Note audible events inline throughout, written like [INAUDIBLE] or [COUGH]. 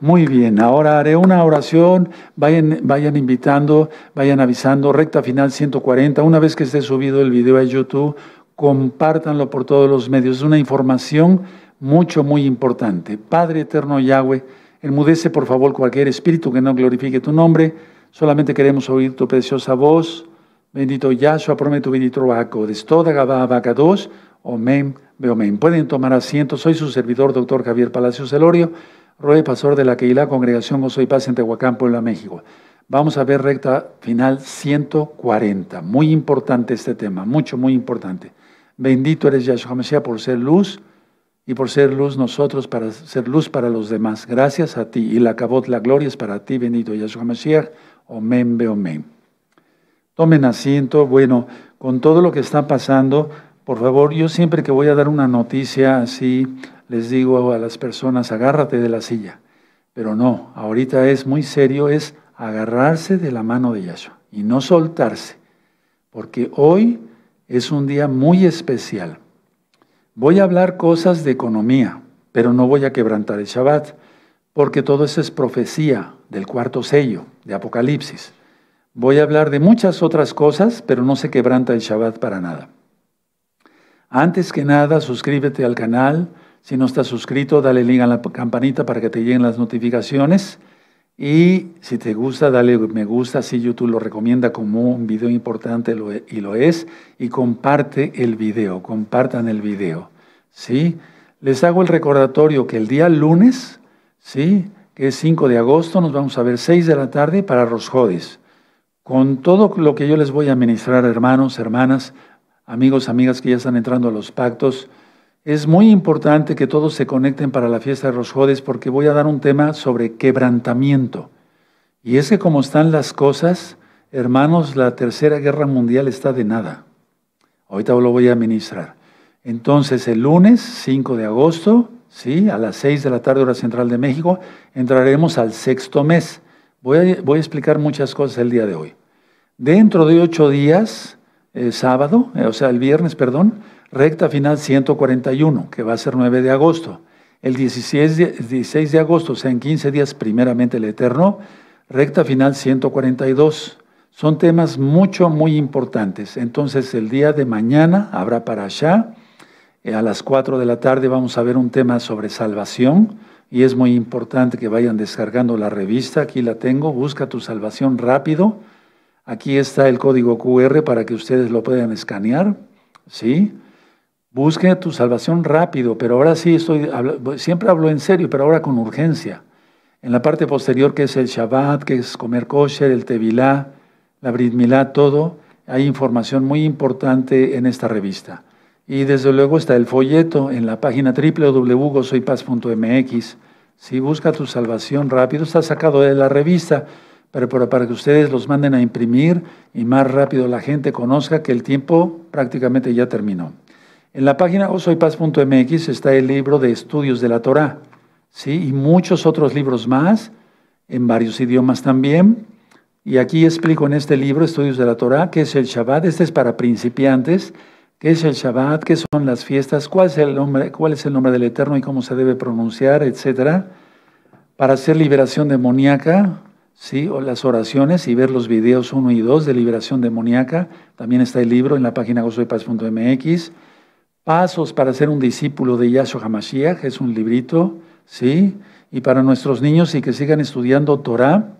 Muy bien, ahora haré una oración, vayan, vayan invitando, vayan avisando, recta final 140, una vez que esté subido el video a YouTube, compártanlo por todos los medios, es una información mucho, muy importante. Padre eterno Yahweh, enmudece por favor cualquier espíritu que no glorifique tu nombre, solamente queremos oír tu preciosa voz, bendito Yahshua, prometo bendito toda destoda Gabá, dos, Omen, Beomen. Pueden tomar asiento, soy su servidor, doctor Javier Palacios Elorio Roy, pastor de la Keila, Congregación Gozo y Paz en Tehuacán, Puebla, México. Vamos a ver recta final 140. Muy importante este tema, mucho, muy importante. Bendito eres Yahshua Mashiach por ser luz y por ser luz nosotros, para ser luz para los demás. Gracias a ti. Y la cabot, la gloria es para ti, bendito Yahshua Mashiach. Omen, be omen. Tomen asiento. Bueno, con todo lo que está pasando, por favor, yo siempre que voy a dar una noticia así les digo a las personas, agárrate de la silla. Pero no, ahorita es muy serio, es agarrarse de la mano de Yahshua y no soltarse, porque hoy es un día muy especial. Voy a hablar cosas de economía, pero no voy a quebrantar el Shabbat, porque todo eso es profecía del cuarto sello, de Apocalipsis. Voy a hablar de muchas otras cosas, pero no se quebranta el Shabbat para nada. Antes que nada, suscríbete al canal, si no estás suscrito, dale link a la campanita para que te lleguen las notificaciones. Y si te gusta, dale me gusta si YouTube lo recomienda como un video importante e, y lo es. Y comparte el video, compartan el video. ¿sí? Les hago el recordatorio que el día lunes, ¿sí? que es 5 de agosto, nos vamos a ver 6 de la tarde para Rosjodis. Con todo lo que yo les voy a administrar, hermanos, hermanas, amigos, amigas que ya están entrando a los pactos, es muy importante que todos se conecten para la fiesta de los Jodes porque voy a dar un tema sobre quebrantamiento. Y es que como están las cosas, hermanos, la Tercera Guerra Mundial está de nada. Ahorita lo voy a ministrar. Entonces, el lunes 5 de agosto, ¿sí? a las 6 de la tarde hora central de México, entraremos al sexto mes. Voy a, explicar muchas cosas el día de hoy. Dentro de ocho días, eh, sábado, eh, o sea, el viernes, perdón, Recta final 141, que va a ser 9 de agosto. El 16 de, agosto, o sea, en 15 días, primeramente el Eterno. Recta final 142. Son temas mucho, muy importantes. Entonces, el día de mañana habrá para allá. Eh, a las 4 de la tarde vamos a ver un tema sobre salvación y es muy importante que vayan descargando la revista. Aquí la tengo. Busca tu salvación rápido. Aquí está el código QR para que ustedes lo puedan escanear. ¿Sí? Busque tu salvación rápido, pero ahora sí estoy, siempre hablo en serio, pero ahora con urgencia. En la parte posterior que es el Shabbat, que es comer kosher, el Tevilá, la Brit todo, hay información muy importante en esta revista. Y desde luego está el folleto en la página www.gozoypaz.mx. Si busca tu salvación rápido, está sacado de la revista, pero para que ustedes los manden a imprimir y más rápido la gente conozca que el tiempo prácticamente ya terminó. En la página OsoyPaz.mx está el libro de estudios de la Torá, ¿sí? Y muchos otros libros más, en varios idiomas también. Y aquí explico en este libro, Estudios de la Torá, qué es el Shabbat. Este es para principiantes. ¿Qué es el Shabbat? ¿Qué son las fiestas? ¿Cuál es el nombre, cuál es el nombre del Eterno y cómo se debe pronunciar, etcétera? Para hacer liberación demoníaca, ¿sí? O las oraciones y ver los videos 1 y 2 de liberación demoníaca. También está el libro en la página gozoypaz.mx. Pasos para ser un discípulo de Yahshua HaMashiach, es un librito, ¿sí? Y para nuestros niños y que sigan estudiando Torah,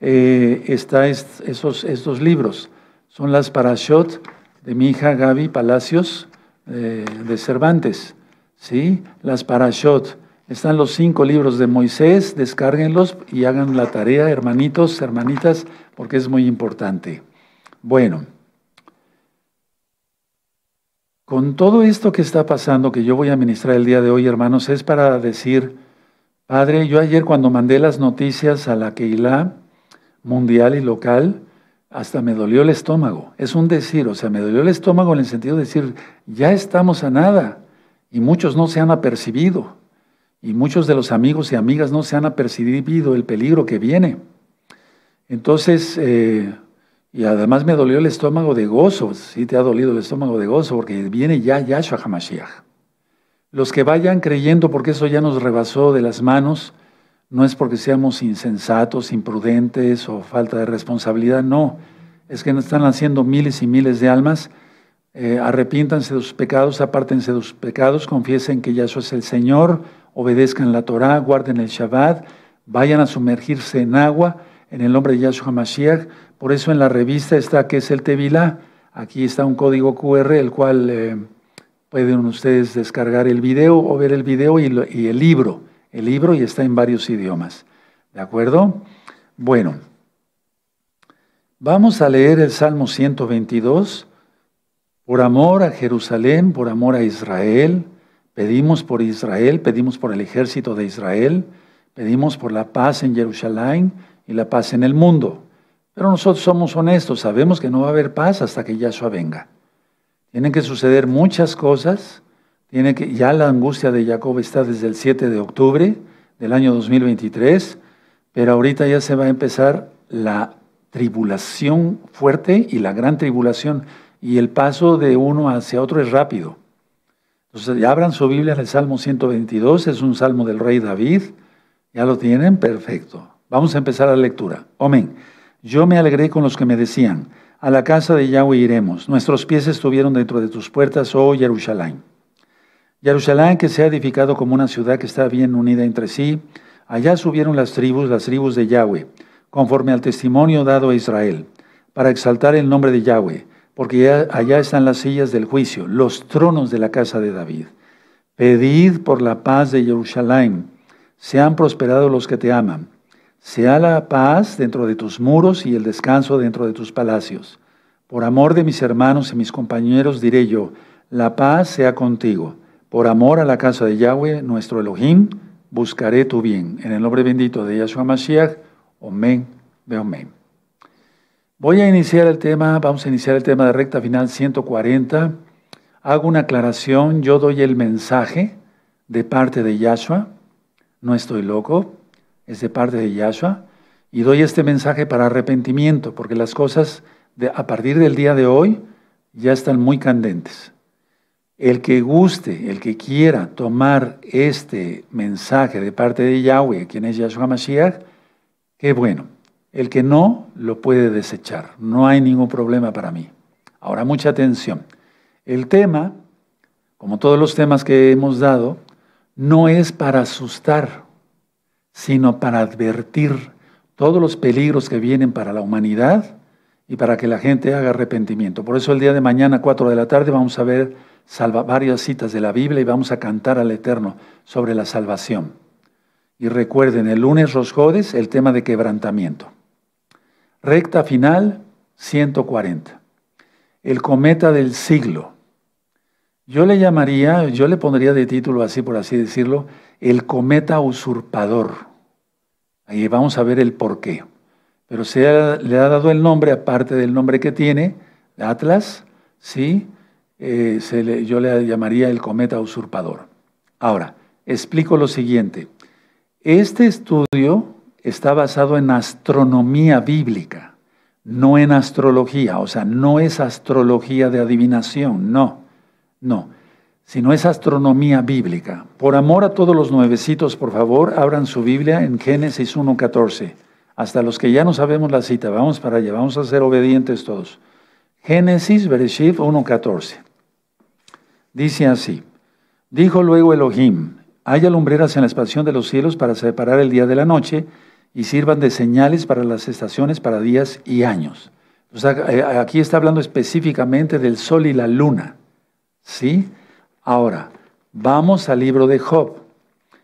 eh, están esos, estos libros. Son las Parashot de mi hija Gaby Palacios eh, de Cervantes, ¿sí? Las Parashot. Están los cinco libros de Moisés, descárguenlos y hagan la tarea, hermanitos, hermanitas, porque es muy importante. Bueno. Con todo esto que está pasando, que yo voy a ministrar el día de hoy, hermanos, es para decir, Padre, yo ayer cuando mandé las noticias a la Keilah mundial y local, hasta me dolió el estómago. Es un decir, o sea, me dolió el estómago en el sentido de decir, ya estamos a nada y muchos no se han apercibido y muchos de los amigos y amigas no se han apercibido el peligro que viene. Entonces, eh, y además me dolió el estómago de gozo. Sí te ha dolido el estómago de gozo porque viene ya Yahshua Hamashiach. Los que vayan creyendo, porque eso ya nos rebasó de las manos, no es porque seamos insensatos, imprudentes o falta de responsabilidad, no. Es que nos están haciendo miles y miles de almas. Eh, arrepiéntanse de sus pecados, apártense de sus pecados, confiesen que Yahshua es el Señor, obedezcan la Torah, guarden el Shabbat, vayan a sumergirse en agua en el nombre de Yahshua HaMashiach. Por eso en la revista está que es el Tevilá. Aquí está un código QR, el cual eh, pueden ustedes descargar el video o ver el video y, y, el libro. El libro y está en varios idiomas. ¿De acuerdo? Bueno, vamos a leer el Salmo 122. Por amor a Jerusalén, por amor a Israel, pedimos por Israel, pedimos por el ejército de Israel, pedimos por la paz en Jerusalén y la paz en el mundo. Pero nosotros somos honestos, sabemos que no va a haber paz hasta que Yahshua venga. Tienen que suceder muchas cosas. Tiene que, ya la angustia de Jacob está desde el 7 de octubre del año 2023, pero ahorita ya se va a empezar la tribulación fuerte y la gran tribulación. Y el paso de uno hacia otro es rápido. Entonces, ya abran su Biblia el Salmo 122, es un salmo del rey David. Ya lo tienen, perfecto. Vamos a empezar la lectura. Amén. Yo me alegré con los que me decían, a la casa de Yahweh iremos, nuestros pies estuvieron dentro de tus puertas, oh Jerusalén. Jerusalén que se ha edificado como una ciudad que está bien unida entre sí, allá subieron las tribus, las tribus de Yahweh, conforme al testimonio dado a Israel, para exaltar el nombre de Yahweh, porque allá están las sillas del juicio, los tronos de la casa de David. Pedid por la paz de Jerusalén, sean prosperados los que te aman. Sea la paz dentro de tus muros y el descanso dentro de tus palacios. Por amor de mis hermanos y mis compañeros diré yo, la paz sea contigo. Por amor a la casa de Yahweh, nuestro Elohim, buscaré tu bien. En el nombre bendito de Yahshua Mashiach, Amén, de amén. Voy a iniciar el tema, vamos a iniciar el tema de recta final 140. Hago una aclaración, yo doy el mensaje de parte de Yahshua, no estoy loco, es de parte de Yahshua, y doy este mensaje para arrepentimiento, porque las cosas de, a partir del día de hoy ya están muy candentes. El que guste, el que quiera tomar este mensaje de parte de Yahweh, quien es Yahshua Mashiach, qué bueno. El que no, lo puede desechar. No hay ningún problema para mí. Ahora, mucha atención. El tema, como todos los temas que hemos dado, no es para asustar sino para advertir todos los peligros que vienen para la humanidad y para que la gente haga arrepentimiento. Por eso el día de mañana, 4 de la tarde, vamos a ver varias citas de la Biblia y vamos a cantar al Eterno sobre la salvación. Y recuerden, el lunes Rosjodes, el tema de quebrantamiento. Recta final 140. El cometa del siglo. Yo le llamaría, yo le pondría de título así, por así decirlo, el cometa usurpador. Ahí vamos a ver el porqué. Pero se le ha dado el nombre, aparte del nombre que tiene, Atlas, ¿sí? Eh, yo le llamaría el cometa usurpador. Ahora, explico lo siguiente. Este estudio está basado en astronomía bíblica, no en astrología, o sea, no es astrología de adivinación, no, no si no es astronomía bíblica. Por amor a todos los nuevecitos, por favor, abran su Biblia en Génesis 1.14. Hasta los que ya no sabemos la cita, vamos para allá, vamos a ser obedientes todos. Génesis, Bereshit 1.14. Dice así, dijo luego Elohim, haya alumbreras en la expansión de los cielos para separar el día de la noche y sirvan de señales para las estaciones, para días y años. Eh, aquí está hablando específicamente del sol y la luna, ¿sí? Ahora, vamos al libro de Job.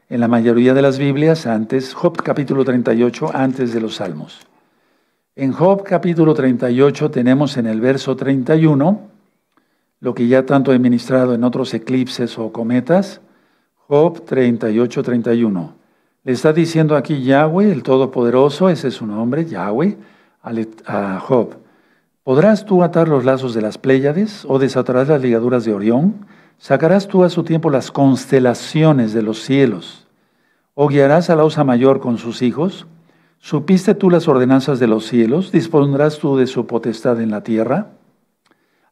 En la mayoría de las Biblias, antes, Job capítulo 38, antes de los Salmos. En Job capítulo 38 tenemos en el verso 31 lo que ya tanto he ministrado en otros eclipses o cometas. Job 38, 31. Le está diciendo aquí Yahweh, el Todopoderoso, ese es su nombre, Yahweh, a Job. ¿Podrás tú atar los lazos de las Pléyades o desatarás las ligaduras de Orión? Sacarás tú a su tiempo las constelaciones de los cielos, o guiarás a la osa mayor con sus hijos. ¿Supiste tú las ordenanzas de los cielos? ¿Dispondrás tú de su potestad en la tierra?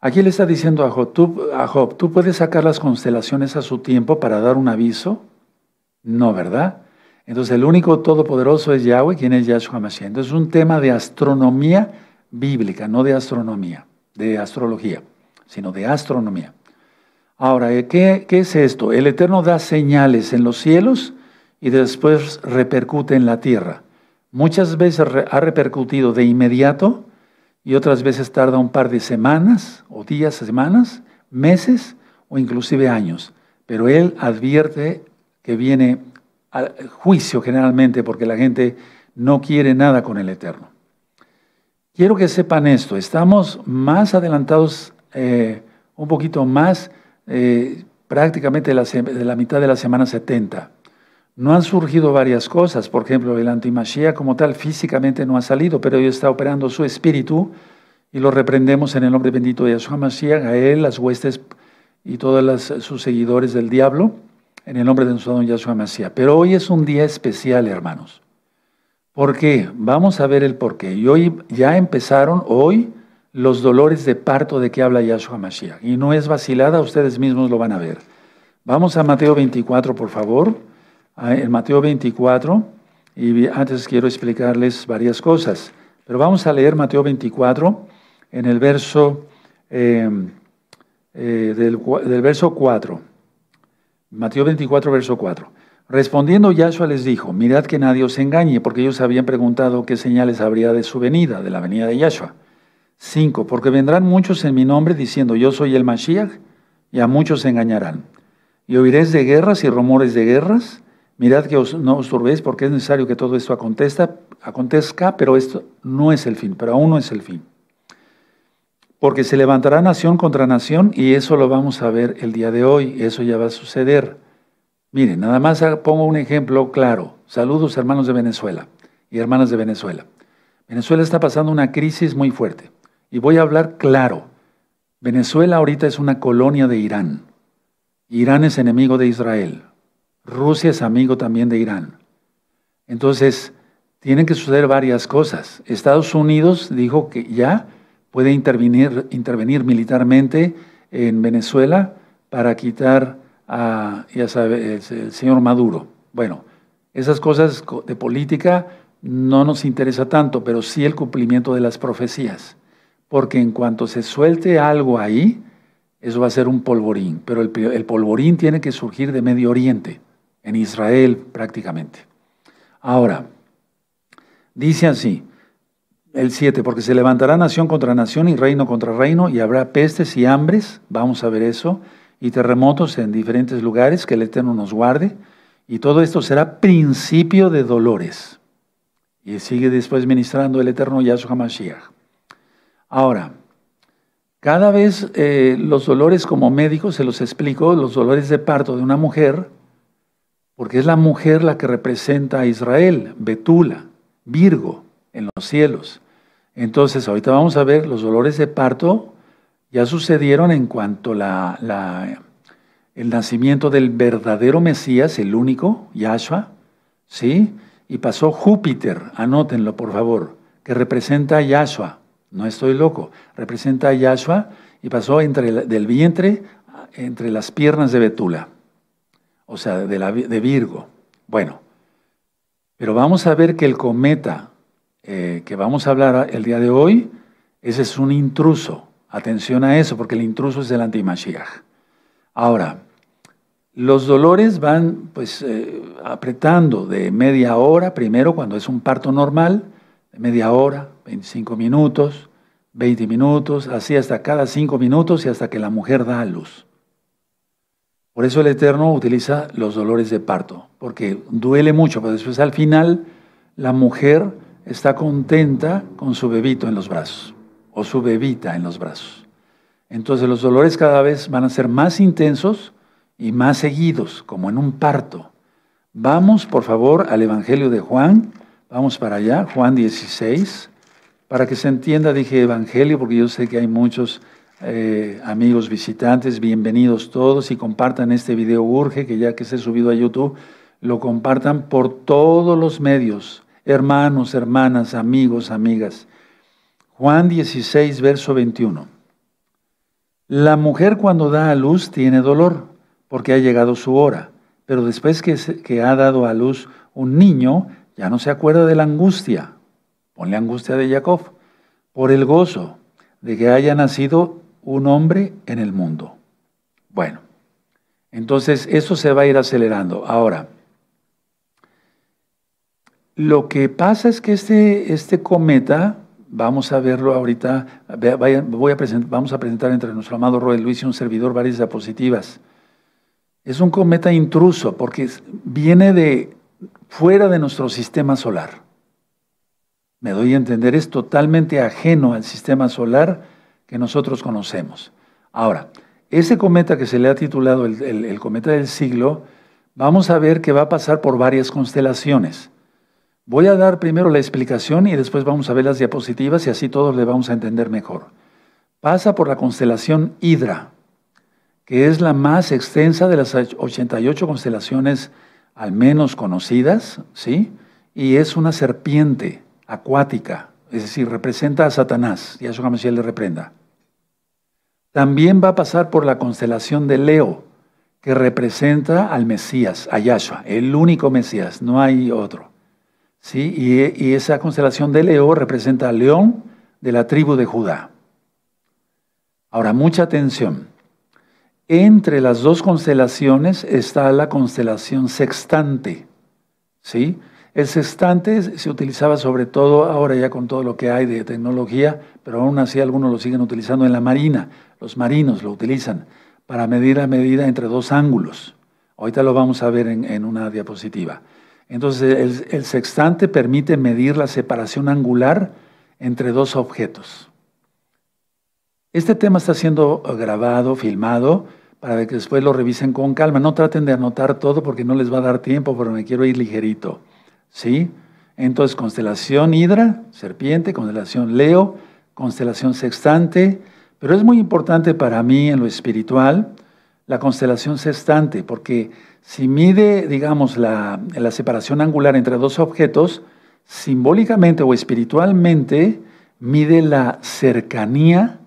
Aquí le está diciendo a Job, ¿tú, Job, ¿tú puedes sacar las constelaciones a su tiempo para dar un aviso? No, ¿verdad? Entonces el único todopoderoso es Yahweh, quien es Yahshua Mashiach. Entonces es un tema de astronomía bíblica, no de astronomía, de astrología, sino de astronomía. Ahora, eh, ¿qué, es esto? El Eterno da señales en los cielos y después repercute en la tierra. Muchas veces ha repercutido de inmediato y otras veces tarda un par de semanas o días, semanas, meses o inclusive años. Pero Él advierte que viene al eh, juicio generalmente porque la gente no quiere nada con el Eterno. Quiero que sepan esto, estamos más adelantados, eh, un poquito más eh, prácticamente de la, mitad de la semana 70. No han surgido varias cosas, por ejemplo, el antimachía como tal físicamente no ha salido, pero hoy está operando su espíritu y lo reprendemos en el nombre bendito de Yahshua Mashiach, a él, las huestes y todos sus seguidores del diablo, en el nombre de nuestro don Yahshua Mashiach. Pero hoy es un día especial, hermanos. ¿Por qué? Vamos a ver el por qué. Y hoy ya empezaron, hoy, los dolores de parto de que habla Yahshua Mashiach. Y no es vacilada, ustedes mismos lo van a ver. Vamos a Mateo 24, por favor. Ah, en Mateo 24, y antes quiero explicarles varias cosas, pero vamos a leer Mateo 24 en el verso, em, eh, del, verso 4. Mateo 24, verso 4. Respondiendo Yahshua les dijo, mirad que nadie os engañe, porque ellos habían preguntado qué señales habría de su venida, de la venida de Yahshua. Cinco, Porque vendrán muchos en mi nombre diciendo, yo soy el Mashiach, y a muchos se engañarán. Y oiréis de guerras y rumores de guerras. Mirad que no os turbéis porque es necesario que todo esto acontezca, acontezca, pero esto no es el fin, pero aún no es el fin. Porque se levantará nación contra nación y eso lo vamos a ver el día de hoy, eso ya va a suceder. Miren, nada más pongo un ejemplo claro. Saludos hermanos de Venezuela y hermanas de Venezuela. Venezuela está pasando una crisis muy fuerte. Y voy a hablar claro. Venezuela ahorita es una colonia de Irán. Irán es enemigo de Israel. Rusia es amigo también de Irán. Entonces, tienen que suceder varias cosas. Estados Unidos dijo que ya puede intervenir, militarmente en Venezuela para quitar a, señor Maduro. Bueno, esas cosas de política no nos interesa tanto, pero sí el cumplimiento de las profecías porque en cuanto se suelte algo ahí, eso va a ser un polvorín, pero el, polvorín tiene que surgir de Medio Oriente, en Israel prácticamente. Ahora, dice así, el 7, porque se levantará nación contra nación y reino contra reino y habrá pestes y hambres, vamos a ver eso, y terremotos en diferentes lugares, que el Eterno nos guarde, y todo esto será principio de dolores. Y sigue después ministrando el Eterno Yahshua Mashiach. Ahora, cada vez eh, los dolores como médicos, se los explico, los dolores de parto de una mujer, porque es la mujer la que representa a Israel, Betula, Virgo, en los cielos. Entonces, ahorita vamos a ver los dolores de parto ya sucedieron en cuanto la, el nacimiento del verdadero Mesías, el único, Yahshua, ¿sí? Y pasó Júpiter, anótenlo por favor, que representa a Yahshua no estoy loco, representa a Yahshua y pasó entre del vientre entre las piernas de Betula, o sea, de, Virgo. Bueno, pero vamos a ver que el cometa eh, que vamos a hablar el día de hoy, ese es un intruso. Atención a eso, porque el intruso es el antimashiach. Ahora, los dolores van pues eh, apretando de media hora, primero cuando es un parto normal, media hora, 25 minutos, 20 minutos, así hasta cada 5 minutos y hasta que la mujer da a luz. Por eso el Eterno utiliza los dolores de parto, porque duele mucho, pero después al final la mujer está contenta con su bebito en los brazos, o su bebita en los brazos. Entonces los dolores cada vez van a ser más intensos y más seguidos, como en un parto. Vamos, por favor, al Evangelio de Juan, Vamos para allá, Juan 16. Para que se entienda, dije Evangelio, porque yo sé que hay muchos eh, amigos visitantes, bienvenidos todos y compartan este video urge, que ya que se ha subido a YouTube, lo compartan por todos los medios, hermanos, hermanas, amigos, amigas. Juan 16, verso 21. La mujer cuando da a luz tiene dolor, porque ha llegado su hora, pero después que, que ha dado a luz un niño, ya no se acuerda de la angustia, ponle angustia de Jacob, por el gozo de que haya nacido un hombre en el mundo. Bueno, entonces eso se va a ir acelerando. Ahora, lo que pasa es que este, este cometa, vamos a verlo ahorita, voy a vamos a presentar entre nuestro amado Roy Luis y un servidor varias diapositivas. Es un cometa intruso porque viene de fuera de nuestro sistema solar. Me doy a entender, es totalmente ajeno al sistema solar que nosotros conocemos. Ahora, ese cometa que se le ha titulado el, cometa del siglo, vamos a ver que va a pasar por varias constelaciones. Voy a dar primero la explicación y después vamos a ver las diapositivas y así todos le vamos a entender mejor. Pasa por la constelación Hidra, que es la más extensa de las 88 constelaciones al menos conocidas, ¿sí? Y es una serpiente acuática, es decir, representa a Satanás, y a su le reprenda. También va a pasar por la constelación de Leo, que representa al Mesías, a Yahshua, el único Mesías, no hay otro. ¿Sí? y esa constelación de Leo representa al león de la tribu de Judá. Ahora, mucha atención. Entre las dos constelaciones está la constelación sextante. El sextante se utilizaba sobre todo ahora ya con todo lo que hay de tecnología, pero aún así algunos lo siguen utilizando en la marina. Los marinos lo utilizan para medir la medida entre dos ángulos. Ahorita lo vamos a ver en, una diapositiva. Entonces, el sextante permite medir la separación angular entre dos objetos. Este tema está siendo eh, grabado, filmado, para que después lo revisen con calma. No traten de anotar todo porque no les va a dar tiempo, pero me quiero ir ligerito. ¿Sí? Entonces, constelación Hidra, serpiente, constelación Leo, constelación sextante, pero es muy importante para mí en lo espiritual la constelación sextante, porque si mide, digamos, la, la separación angular entre dos objetos, simbólicamente o espiritualmente mide la cercanía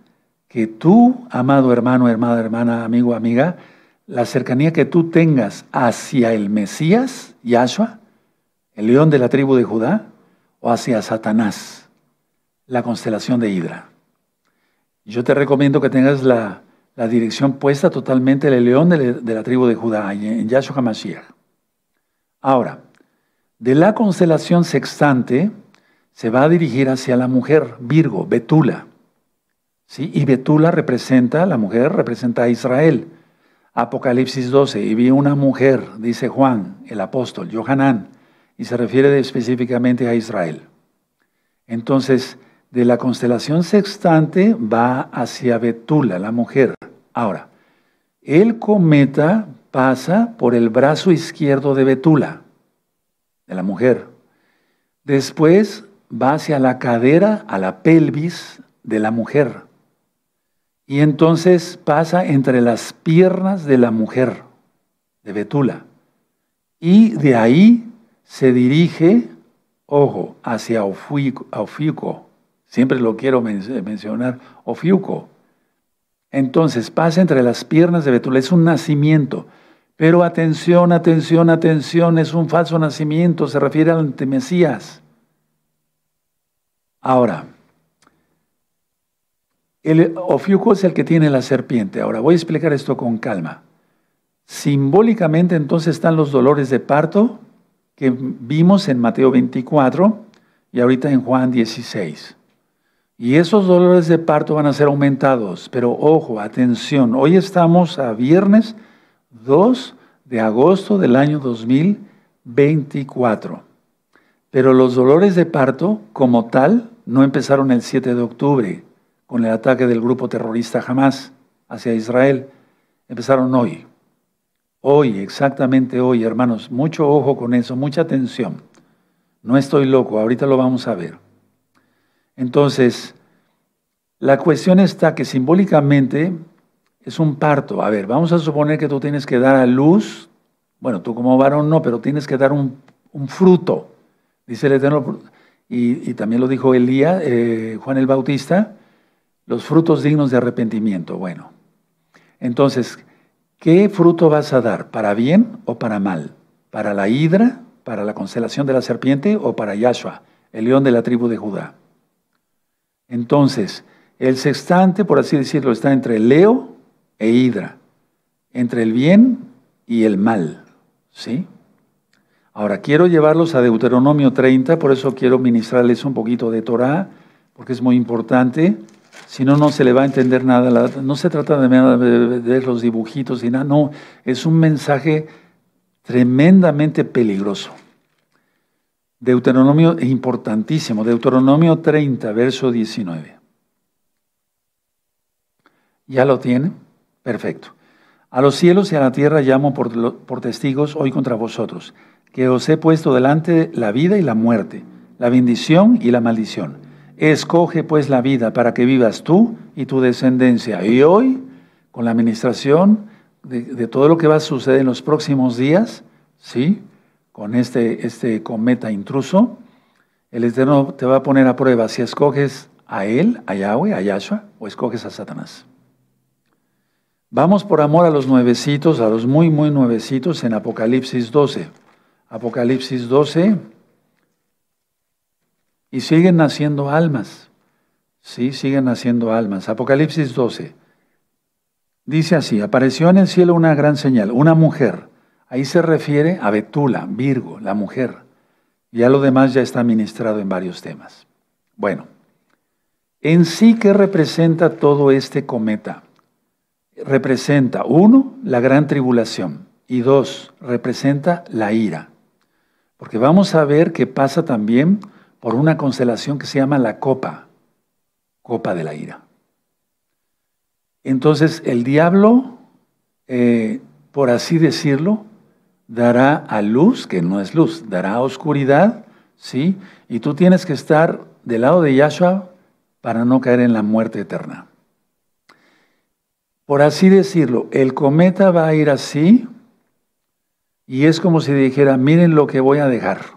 que tú, amado hermano, hermana, hermana, amigo, amiga, la cercanía que tú tengas hacia el Mesías, Yahshua, el león de la tribu de Judá, o hacia Satanás, la constelación de Hidra. Yo te recomiendo que tengas la, dirección puesta totalmente el león de, la tribu de Judá, en Yahshua HaMashiach. Ahora, de la constelación sextante se va a dirigir hacia la mujer, Virgo, Betula. Y Betula representa, la mujer representa a Israel. Apocalipsis 12, y vi una mujer, dice Juan, el apóstol, Johanán, y se refiere específicamente a Israel. Entonces, de la constelación sextante va hacia Betula, la mujer. Ahora, el cometa pasa por el brazo izquierdo de Betula, de la mujer. Después va hacia la cadera, a la pelvis de la mujer. Y entonces pasa entre las piernas de la mujer de Betula. Y de ahí se dirige, ojo, hacia Ofiuco. Siempre lo quiero mencionar, Ofiuco. Entonces pasa entre las piernas de Betula. Es un nacimiento. Pero atención, atención, atención, es un falso nacimiento, se refiere al Mesías. Ahora, el ofiuco es el que tiene la serpiente. Ahora, voy a explicar esto con calma. Simbólicamente entonces están los dolores de parto que vimos en Mateo 24 y ahorita en Juan 16. Y esos dolores de parto van a ser aumentados, pero ojo, atención, hoy estamos a viernes 2 de agosto del año 2024. Pero los dolores de parto como tal no empezaron el 7 de octubre, con el ataque del grupo terrorista Hamas hacia Israel empezaron hoy. Hoy, exactamente hoy, hermanos, mucho ojo con eso, mucha atención. No estoy loco, ahorita lo vamos a ver. Entonces, la cuestión está que simbólicamente es un parto. A ver, vamos a suponer que tú tienes que dar a luz, bueno, tú como varón no, pero tienes que dar un, fruto, dice el Eterno, y, también lo dijo Elías, eh, Juan el Bautista, los frutos dignos de arrepentimiento. Bueno, entonces, ¿qué fruto vas a dar? ¿Para bien o para mal? ¿Para la hidra? ¿Para la constelación de la serpiente? ¿O para Yahshua, el león de la tribu de Judá? Entonces, el sextante, por así decirlo, está entre Leo e Hidra, entre el bien y el mal. ¿Sí? Ahora, quiero llevarlos a Deuteronomio 30, por eso quiero ministrarles un poquito de Torah, porque es muy importante si no, no se le va a entender nada. no se trata de ver los dibujitos y nada, no, es un mensaje tremendamente peligroso. Deuteronomio, importantísimo, Deuteronomio 30, verso 19. ¿Ya lo tiene? Perfecto. A los cielos y a la tierra llamo por, por testigos hoy contra vosotros, que os he puesto delante la vida y la muerte, la bendición y la maldición. Escoge pues la vida para que vivas tú y tu descendencia. Y hoy, con la administración de, todo lo que va a suceder en los próximos días, ¿sí? con este, este cometa intruso, el Eterno te va a poner a prueba si escoges a Él, a Yahweh, a Yahshua, o escoges a Satanás. Vamos por amor a los nuevecitos, a los muy, muy nuevecitos en Apocalipsis 12. Apocalipsis 12. Y siguen naciendo almas. Sí, siguen naciendo almas. Apocalipsis 12. Dice así, apareció en el cielo una gran señal, una mujer. Ahí se refiere a Betula, Virgo, la mujer. Ya lo demás ya está ministrado en varios temas. Bueno, en sí, ¿qué representa todo este cometa? Representa, uno, la gran tribulación y dos, representa la ira. Porque vamos a ver qué pasa también por una constelación que se llama la copa, copa de la ira. Entonces el diablo, eh, por así decirlo, dará a luz, que no es luz, dará a oscuridad, ¿sí? Y tú tienes que estar del lado de Yahshua para no caer en la muerte eterna. Por así decirlo, el cometa va a ir así y es como si dijera, miren lo que voy a dejar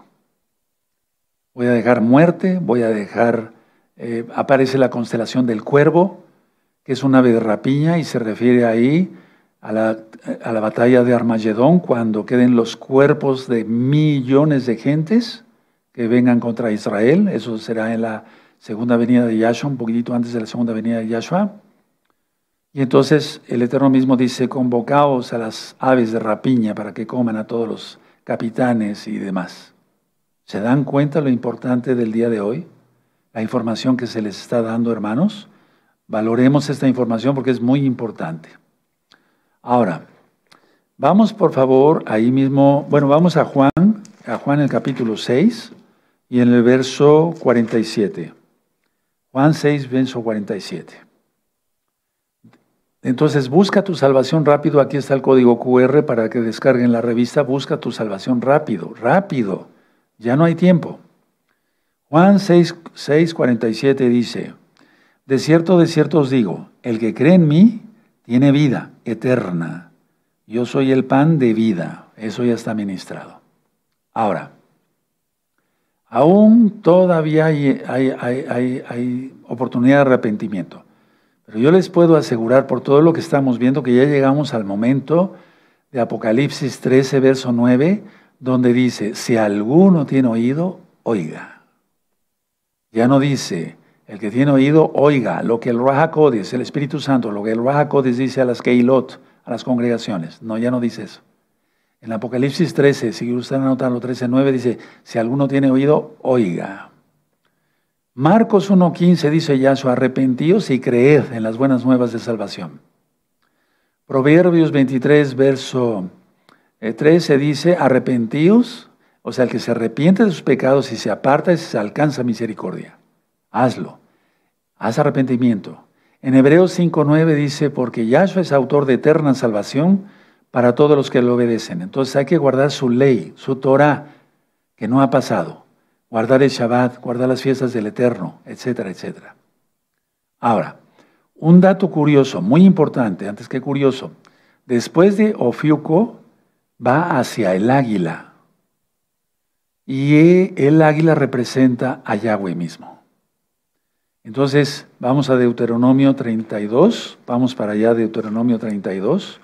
voy a dejar muerte, voy a dejar, eh, aparece la constelación del cuervo, que es un ave de rapiña y se refiere ahí a la, a la batalla de Armagedón, cuando queden los cuerpos de millones de gentes que vengan contra Israel, eso será en la segunda venida de Yahshua, un poquitito antes de la segunda venida de Yahshua. Y entonces el Eterno mismo dice, convocaos a las aves de rapiña para que coman a todos los capitanes y demás. ¿Se dan cuenta lo importante del día de hoy? La información que se les está dando, hermanos. Valoremos esta información porque es muy importante. Ahora, vamos por favor ahí mismo, bueno, vamos a Juan, a Juan el capítulo 6 y en el verso 47. Juan 6, verso 47. Entonces, busca tu salvación rápido. Aquí está el código QR para que descarguen la revista. Busca tu salvación rápido, rápido. Ya no hay tiempo. Juan 6, 6 47 dice, de cierto, de cierto os digo, el que cree en mí tiene vida eterna. Yo soy el pan de vida. Eso ya está ministrado. Ahora, aún todavía hay, oportunidad de arrepentimiento. Pero yo les puedo asegurar por todo lo que estamos viendo que ya llegamos al momento de Apocalipsis 13, verso 9, donde dice, si alguno tiene oído, oiga. Ya no dice, el que tiene oído, oiga lo que el Raja el Espíritu Santo, lo que el Raja dice a las Keilot, a las congregaciones. No, ya no dice eso. En Apocalipsis 13, si ustedes 13-9, dice, si alguno tiene oído, oiga. Marcos 1.15 dice Yahshua, arrepentíos y creed en las buenas nuevas de salvación. Proverbios 23, verso el se dice, arrepentíos, o sea, el que se arrepiente de sus pecados y se aparta se alcanza misericordia. Hazlo. Haz arrepentimiento. En Hebreos 5.9 dice, porque Yahshua es autor de eterna salvación para todos los que le obedecen. Entonces hay que guardar su ley, su Torah, que no ha pasado. Guardar el Shabbat, guardar las fiestas del Eterno, etcétera, etcétera. Ahora, un dato curioso, muy importante, antes que curioso. Después de Ofiuco, va hacia el águila. Y el águila representa a Yahweh mismo. Entonces, vamos a Deuteronomio 32, vamos para allá, Deuteronomio 32.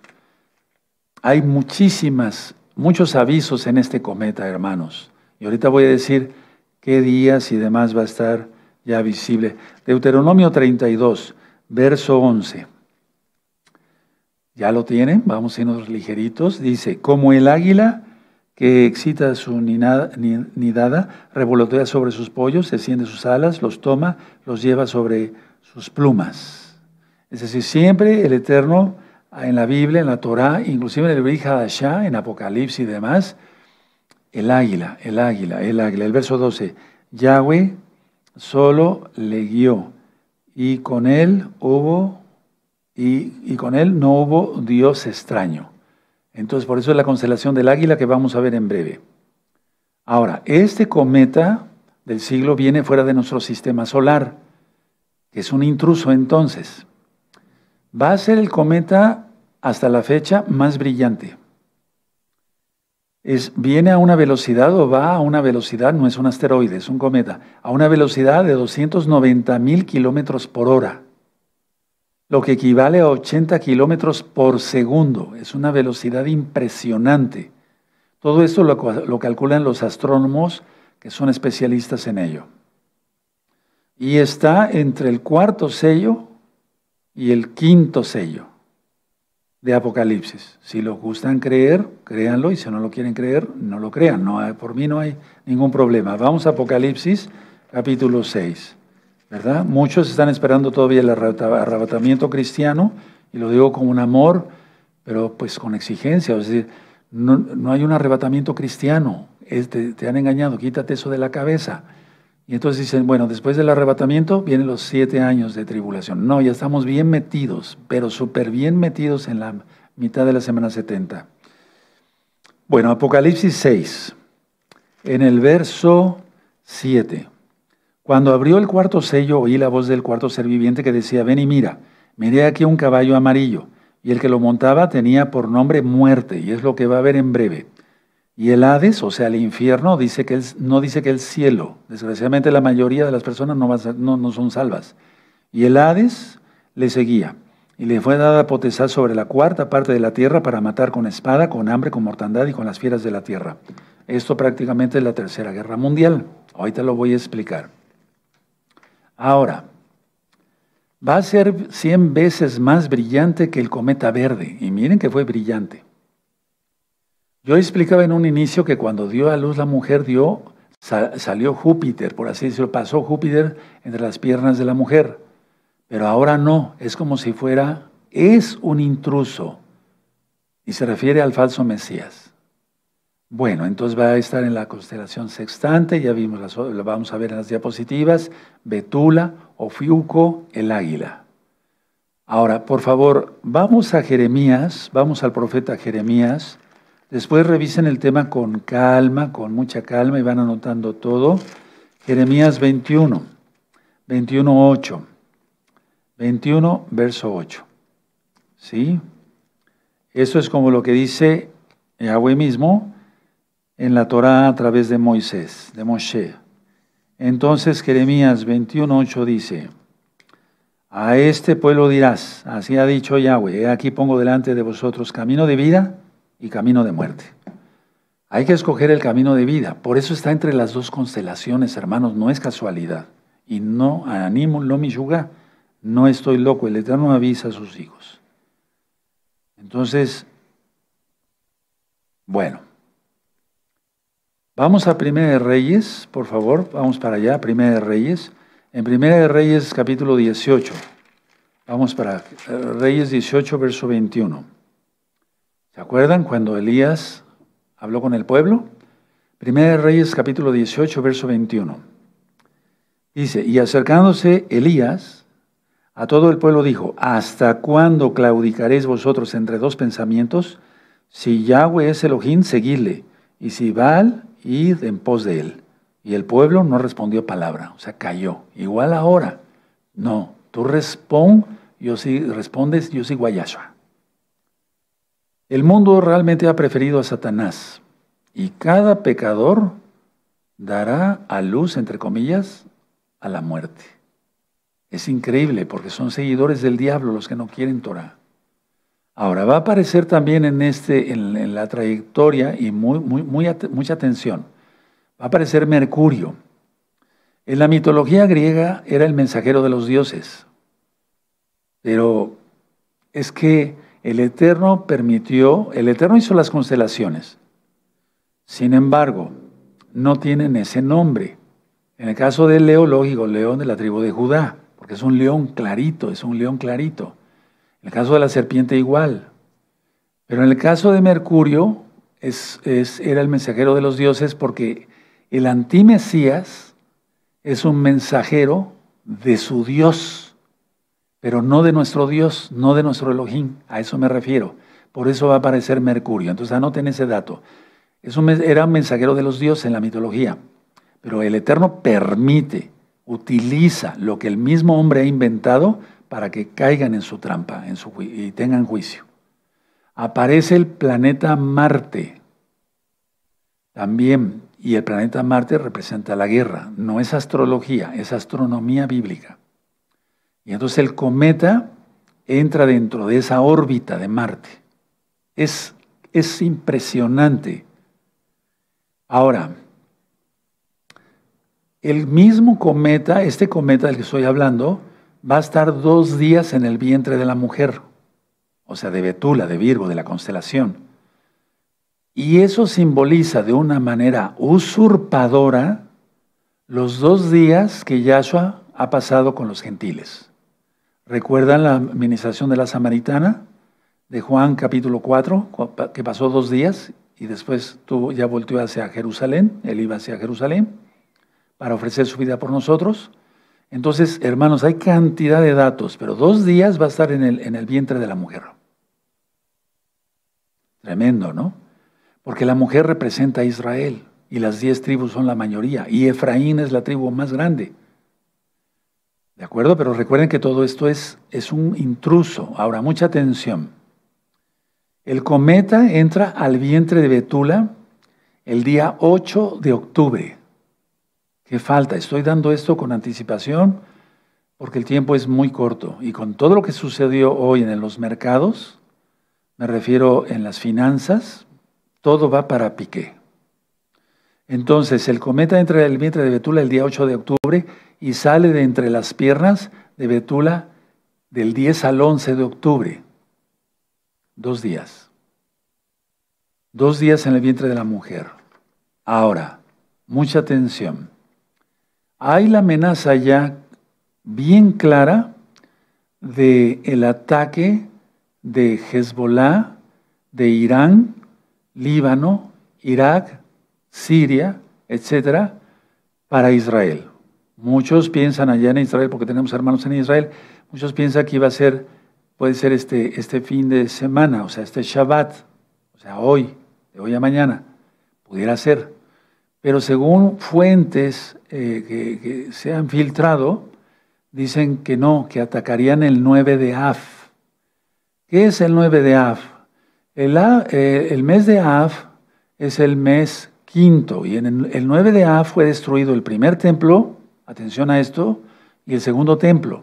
Hay muchísimas, muchos avisos en este cometa, hermanos. Y ahorita voy a decir qué días y demás va a estar ya visible. Deuteronomio 32, verso 11. Ya lo tienen, vamos a irnos ligeritos. Dice, como el águila que excita su nidada, revolotea sobre sus pollos, desciende sus alas, los toma, los lleva sobre sus plumas. Es decir, siempre el Eterno ah, en la Biblia, en la Torá, inclusive en el Shah, en Apocalipsis y demás, el águila, el águila, el águila. El verso 12, Yahweh solo le guió y con él hubo y, con él no hubo Dios extraño. Entonces, por eso es la constelación del águila que vamos a ver en breve. Ahora, este cometa del siglo viene fuera de nuestro sistema solar, que es un intruso entonces. Va a ser el cometa hasta la fecha más brillante. Es, viene a una velocidad o va a una velocidad, no es un asteroide, es un cometa, a una velocidad de 290 mil kilómetros por hora lo que equivale a 80 kilómetros por segundo. Es una velocidad impresionante. Todo esto lo, calculan los astrónomos que son especialistas en ello. Y está entre el cuarto sello y el quinto sello de Apocalipsis. Si lo gustan creer, créanlo, y si no lo quieren creer, no lo crean. por mí no hay ningún problema. Vamos a Apocalipsis capítulo 6. ¿verdad? Muchos están esperando todavía el arrebatamiento cristiano, y lo digo con un amor, pero pues con exigencia, es decir, no, hay un arrebatamiento cristiano, te, te, han engañado, quítate eso de la cabeza. Y entonces dicen, bueno, después del arrebatamiento vienen los siete años de tribulación. No, ya estamos bien metidos, pero súper bien metidos en la mitad de la semana 70. Bueno, Apocalipsis 6, en el verso 7. Cuando abrió el cuarto sello, oí la voz del cuarto ser viviente que decía, ven y mira, miré aquí un caballo amarillo, y el que lo montaba tenía por nombre muerte, y es lo que va a ver en breve. Y el Hades, o sea, el infierno, dice que no dice que el cielo. Desgraciadamente la mayoría de las personas no, no son salvas. Y el Hades le seguía. Y le fue dada potestad sobre la cuarta parte de la tierra para matar con espada, con hambre, con mortandad y con las fieras de la tierra. Esto prácticamente es la Tercera Guerra Mundial. Ahorita lo voy a explicar. Ahora, va a ser 100 veces más brillante que el cometa verde. Y miren que fue brillante. Yo explicaba en un inicio que cuando dio a luz la mujer, dio, salió Júpiter, por así decirlo, pasó Júpiter entre las piernas de la mujer. Pero ahora no, es como si fuera, es un intruso. Y se refiere al falso Mesías. Bueno, entonces va a estar en la constelación sextante, ya vimos, las, vamos a ver en las diapositivas, Betula, Ofiuco, el águila. Ahora, por favor, vamos a Jeremías, vamos al profeta Jeremías. Después revisen el tema con calma, con mucha calma y van anotando todo. Jeremías 21, 21, 8. 21, verso 8. ¿Sí? Eso es como lo que dice Yahweh mismo, en la Torá a través de Moisés, de Moshe. Entonces Jeremías 21.8 dice, a este pueblo dirás, así ha dicho Yahweh, aquí pongo delante de vosotros camino de vida y camino de muerte. Hay que escoger el camino de vida, por eso está entre las dos constelaciones, hermanos, no es casualidad. Y no animo lo mi yuga, no estoy loco, el Eterno avisa a sus hijos. Entonces, bueno, Vamos a Primera de Reyes, por favor, vamos para allá, Primera de Reyes. En Primera de Reyes capítulo 18. Vamos para eh, Reyes 18, verso 21. ¿Se acuerdan cuando Elías habló con el pueblo? Primera de Reyes capítulo 18, verso 21. Dice, y acercándose Elías a todo el pueblo dijo, ¿hasta cuándo claudicaréis vosotros entre dos pensamientos? Si Yahweh es Elohim, seguidle, y si Baal, id en pos de él. Y el pueblo no respondió palabra, o sea, cayó. Igual ahora, no, tú respond yo sí respondes, yo sigo a Yahshua. El mundo realmente ha preferido a Satanás y cada pecador dará a luz, entre comillas, a la muerte. Es increíble porque son seguidores del diablo los que no quieren Torah. Ahora, va a aparecer también en, este, en, la trayectoria y muy, muy, mucha atención, va a aparecer Mercurio. En la mitología griega era el mensajero de los dioses, pero es que el Eterno permitió, el Eterno hizo las constelaciones. Sin embargo, no tienen ese nombre. En el caso del leológico, león de la tribu de Judá, porque es un león clarito, es un león clarito. En el caso de la serpiente igual. Pero en el caso de Mercurio es, era el mensajero de los dioses porque el antimesías es un mensajero de su Dios, pero no de nuestro Dios, no de nuestro Elohim, a eso me refiero. Por eso va a aparecer Mercurio. Entonces anoten ese dato. Eso era un mensajero de los dioses en la mitología, pero el Eterno permite, utiliza lo que el mismo hombre ha inventado para que caigan en su trampa y tengan juicio. Aparece el planeta Marte también, y el planeta Marte representa la guerra. No es astrología, es astronomía bíblica. Y entonces el cometa entra dentro de esa órbita de Marte. Es, es impresionante. Ahora, el mismo cometa, este cometa del que estoy hablando, va a estar dos días en el vientre de la mujer, o sea, de Betula, de Virgo, de la constelación. Y eso simboliza de una manera usurpadora los dos días que Yahshua ha pasado con los gentiles. ¿Recuerdan la administración de la samaritana de Juan capítulo 4, que pasó dos días y después ya volvió hacia Jerusalén, él iba hacia Jerusalén para ofrecer su vida por nosotros? Entonces, hermanos, hay cantidad de datos, pero dos días va a estar en el, vientre de la mujer. Tremendo, ¿no? Porque la mujer representa a Israel y las diez tribus son la mayoría y Efraín es la tribu más grande. ¿De acuerdo? Pero recuerden que todo esto es, es un intruso. Ahora, mucha atención. El cometa entra al vientre de Betula el día 8 de octubre. ¿Qué falta? Estoy dando esto con anticipación porque el tiempo es muy corto y con todo lo que sucedió hoy en los mercados, me refiero en las finanzas, todo va para piqué. Entonces, el cometa entra en el vientre de Betula el día 8 de octubre y sale de entre las piernas de Betula del 10 al 11 de octubre. Dos días. Dos días en el vientre de la mujer. Ahora, mucha atención hay la amenaza ya bien clara de el ataque de Hezbollah, de Irán, Líbano, Irak, Siria, etcétera, para Israel. Muchos piensan allá en Israel, porque tenemos hermanos en Israel, muchos piensan que iba a ser, puede ser este, este fin de semana, o sea, este Shabbat, o sea, hoy, de hoy a mañana, pudiera ser pero según fuentes eh, que, se han filtrado, dicen que no, que atacarían el 9 de Af. ¿Qué es el 9 de Af? El, eh, el mes de Af es el mes quinto, y en el, 9 de Af fue destruido el primer templo, atención a esto, y el segundo templo.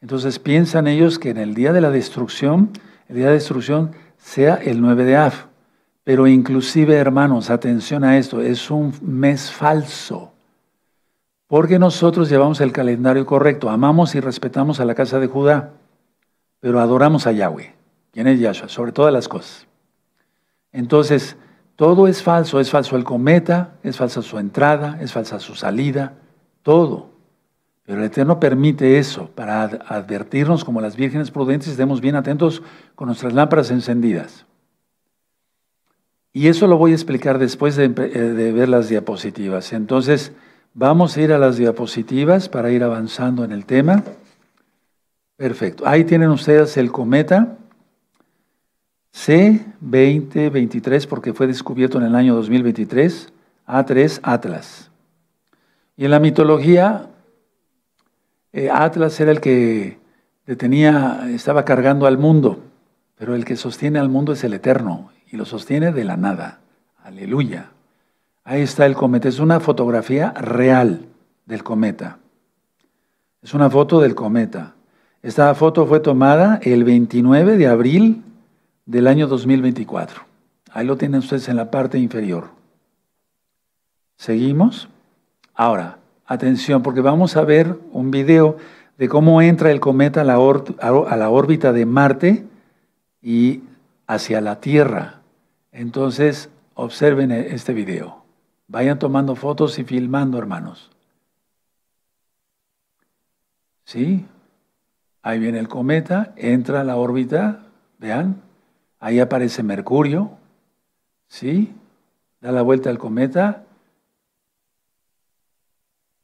Entonces piensan ellos que en el día de la destrucción, el día de destrucción sea el 9 de Af. Pero inclusive, hermanos, atención a esto, es un mes falso. Porque nosotros llevamos el calendario correcto, amamos y respetamos a la casa de Judá, pero adoramos a Yahweh, quien es Yahshua, sobre todas las cosas. Entonces, todo es falso, es falso el cometa, es falsa su entrada, es falsa su salida, todo. Pero el Eterno permite eso para advertirnos como las vírgenes prudentes, estemos bien atentos con nuestras lámparas encendidas. Y eso lo voy a explicar después eh, de, ver las diapositivas. Entonces, vamos a ir a las diapositivas para ir avanzando en el tema. Perfecto. Ahí tienen ustedes el cometa C2023, porque fue descubierto en el año 2023, A3 Atlas. Y en la mitología, eh, Atlas era el que detenía, estaba cargando al mundo, pero el que sostiene al mundo es el Eterno, y lo sostiene de la nada. Aleluya. Ahí está el cometa. Es una fotografía real del cometa. Es una foto del cometa. Esta foto fue tomada el 29 de abril del año 2024. Ahí lo tienen ustedes en la parte inferior. Seguimos. Ahora, atención, porque vamos a ver un video de cómo entra el cometa a la, órbita de Marte y hacia la Tierra. Entonces, observen e-, este video. Vayan tomando fotos y filmando, hermanos. ¿Sí? Ahí viene el cometa, entra a la órbita, vean, ahí aparece Mercurio, ¿sí? Da la vuelta al cometa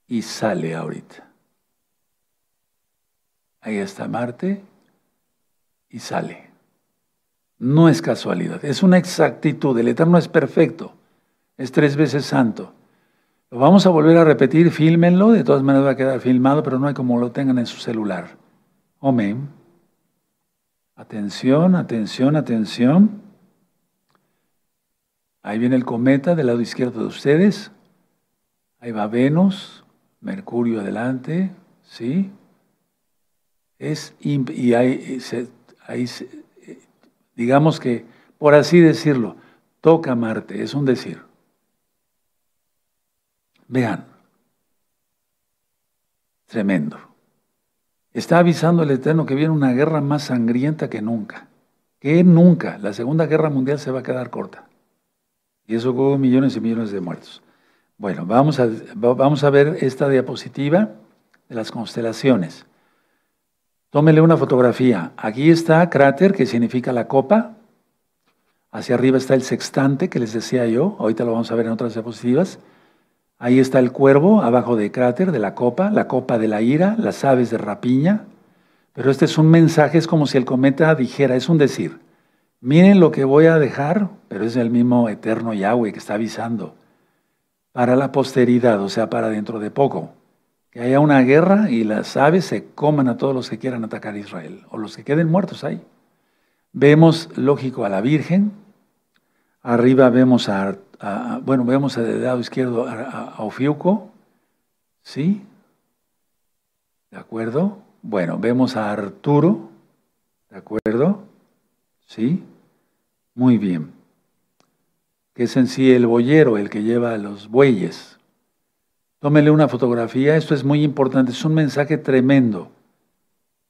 y sale ahorita. Ahí está Marte y sale no es casualidad, es una exactitud. El Eterno es perfecto, es tres veces santo. Lo vamos a volver a repetir, fílmenlo, de todas maneras va a quedar filmado, pero no hay como lo tengan en su celular. Amén. Atención, atención, atención. Ahí viene el cometa del lado izquierdo de ustedes. Ahí va Venus, Mercurio adelante, ¿sí? Es y ahí, se, ahí se, digamos que, por así decirlo, toca Marte, es un decir. Vean, tremendo. Está avisando el Eterno que viene una guerra más sangrienta que nunca, que nunca. La Segunda Guerra Mundial se va a quedar corta. Y eso hubo millones y millones de muertos. Bueno, vamos a, vamos a ver esta diapositiva de las constelaciones. Tómele una fotografía. Aquí está cráter, que significa la copa. Hacia arriba está el sextante que les decía yo. Ahorita lo vamos a ver en otras diapositivas. Ahí está el cuervo, abajo de cráter, de la copa, la copa de la ira, las aves de rapiña. Pero este es un mensaje, es como si el cometa dijera, es un decir. Miren lo que voy a dejar, pero es el mismo eterno Yahweh que está avisando para la posteridad, o sea, para dentro de poco que haya una guerra y las aves se coman a todos los que quieran atacar a Israel, o los que queden muertos ahí. Vemos, lógico, a la Virgen, arriba vemos a, bueno, vemos del lado izquierdo a, Ofiuco, ¿sí? ¿De acuerdo? Bueno, vemos a Arturo, ¿de acuerdo? ¿Sí? Muy bien. Que es en sí el boyero, el que lleva a los bueyes, Tómele una fotografía, esto es muy importante, es un mensaje tremendo.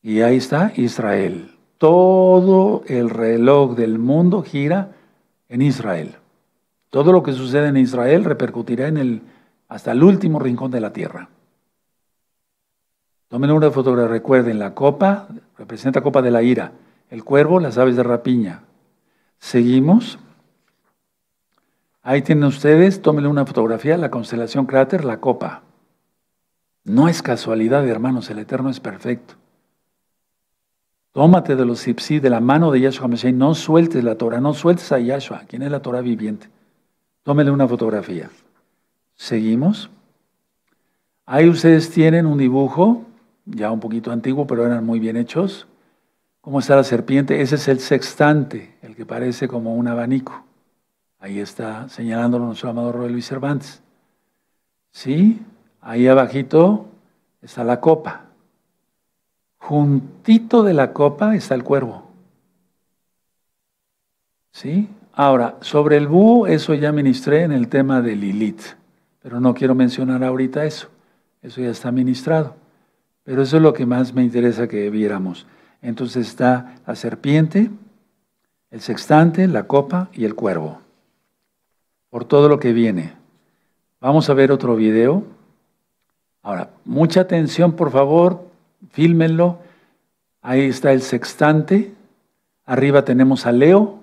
Y ahí está Israel. Todo el reloj del mundo gira en Israel. Todo lo que sucede en Israel repercutirá en el, hasta el último rincón de la tierra. Tomen una fotografía, recuerden, la copa representa copa de la ira, el cuervo las aves de rapiña. Seguimos. Ahí tienen ustedes, tómenle una fotografía, la constelación cráter, la copa. No es casualidad, hermanos, el Eterno es perfecto. Tómate de los Sipsi, de la mano de Yahshua Mashiach, no sueltes la Torah, no sueltes a Yahshua, quien es la Torah viviente. Tómele una fotografía. Seguimos. Ahí ustedes tienen un dibujo, ya un poquito antiguo, pero eran muy bien hechos. ¿Cómo está la serpiente? Ese es el sextante, el que parece como un abanico. Ahí está señalándolo nuestro amado Roy Luis Cervantes. ¿Sí? Ahí abajito está la copa. Juntito de la copa está el cuervo. ¿Sí? Ahora, sobre el búho, eso ya ministré en el tema de Lilith, pero no quiero mencionar ahorita eso. Eso ya está ministrado. Pero eso es lo que más me interesa que viéramos. Entonces está la serpiente, el sextante, la copa y el cuervo por todo lo que viene. Vamos a ver otro video. Ahora, mucha atención, por favor, fílmenlo. Ahí está el sextante. Arriba tenemos a Leo.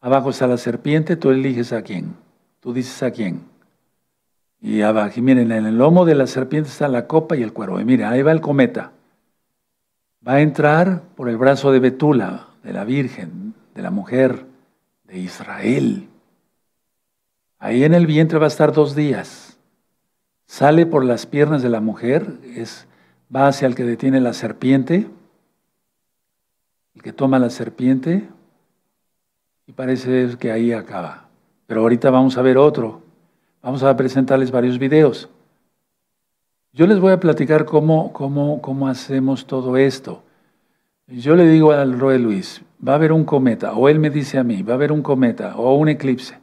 Abajo está la serpiente. Tú eliges a quién. Tú dices a quién. Y abajo, y miren, en el lomo de la serpiente está la copa y el cuervo. Y mira, ahí va el cometa. Va a entrar por el brazo de Betula, de la Virgen, de la mujer de Israel. Ahí en el vientre va a estar dos días. Sale por las piernas de la mujer, es, va hacia el que detiene la serpiente, el que toma la serpiente, y parece que ahí acaba. Pero ahorita vamos a ver otro. Vamos a presentarles varios videos. Yo les voy a platicar cómo, cómo, cómo hacemos todo esto. Yo le digo al Rey Luis, va a haber un cometa, o él me dice a mí, va a haber un cometa o un eclipse.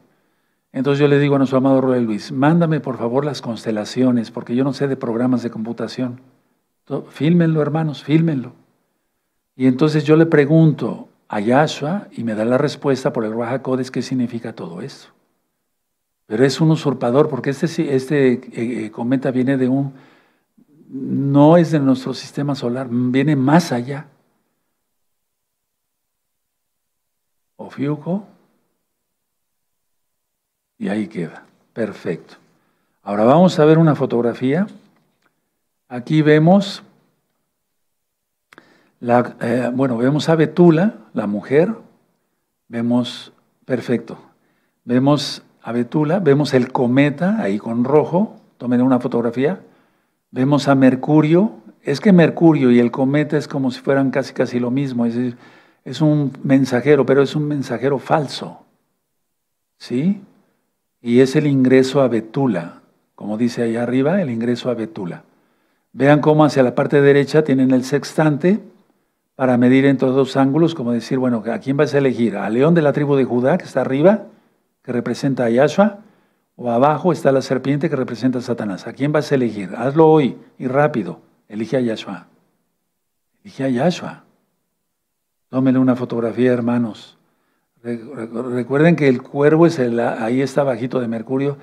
Entonces yo le digo a nuestro amado Roy Luis, mándame por favor las constelaciones, porque yo no sé de programas de computación. Filmenlo, fílmenlo, hermanos, fílmenlo. Y entonces yo le pregunto a Yahshua y me da la respuesta por el Raja qué significa todo esto. Pero es un usurpador, porque este, este eh, eh, cometa viene de un, no es de nuestro sistema solar, viene más allá. Ofiuco, y ahí queda. Perfecto. Ahora vamos a ver una fotografía. Aquí vemos, eh, bueno, vemos a Betula, la mujer. Vemos, perfecto. Vemos a Betula, vemos el cometa ahí con rojo. Tomen una fotografía. Vemos a Mercurio. Es que Mercurio y el cometa es como si fueran casi casi lo mismo. Es es un mensajero, pero es un mensajero falso. ¿Sí? y es el ingreso a Betula, como dice ahí arriba, el ingreso a Betula. Vean cómo hacia la parte derecha tienen el sextante para medir entre dos ángulos, como decir, bueno, ¿a quién vas a elegir? ¿A león de la tribu de Judá, que está arriba, que representa a Yahshua? ¿O abajo está la serpiente que representa a Satanás? ¿A quién vas a elegir? Hazlo hoy y rápido. Elige a Yahshua. Elige a Yahshua. Tómele una fotografía, hermanos. Recuerden que el cuervo es el, ahí está bajito de Mercurio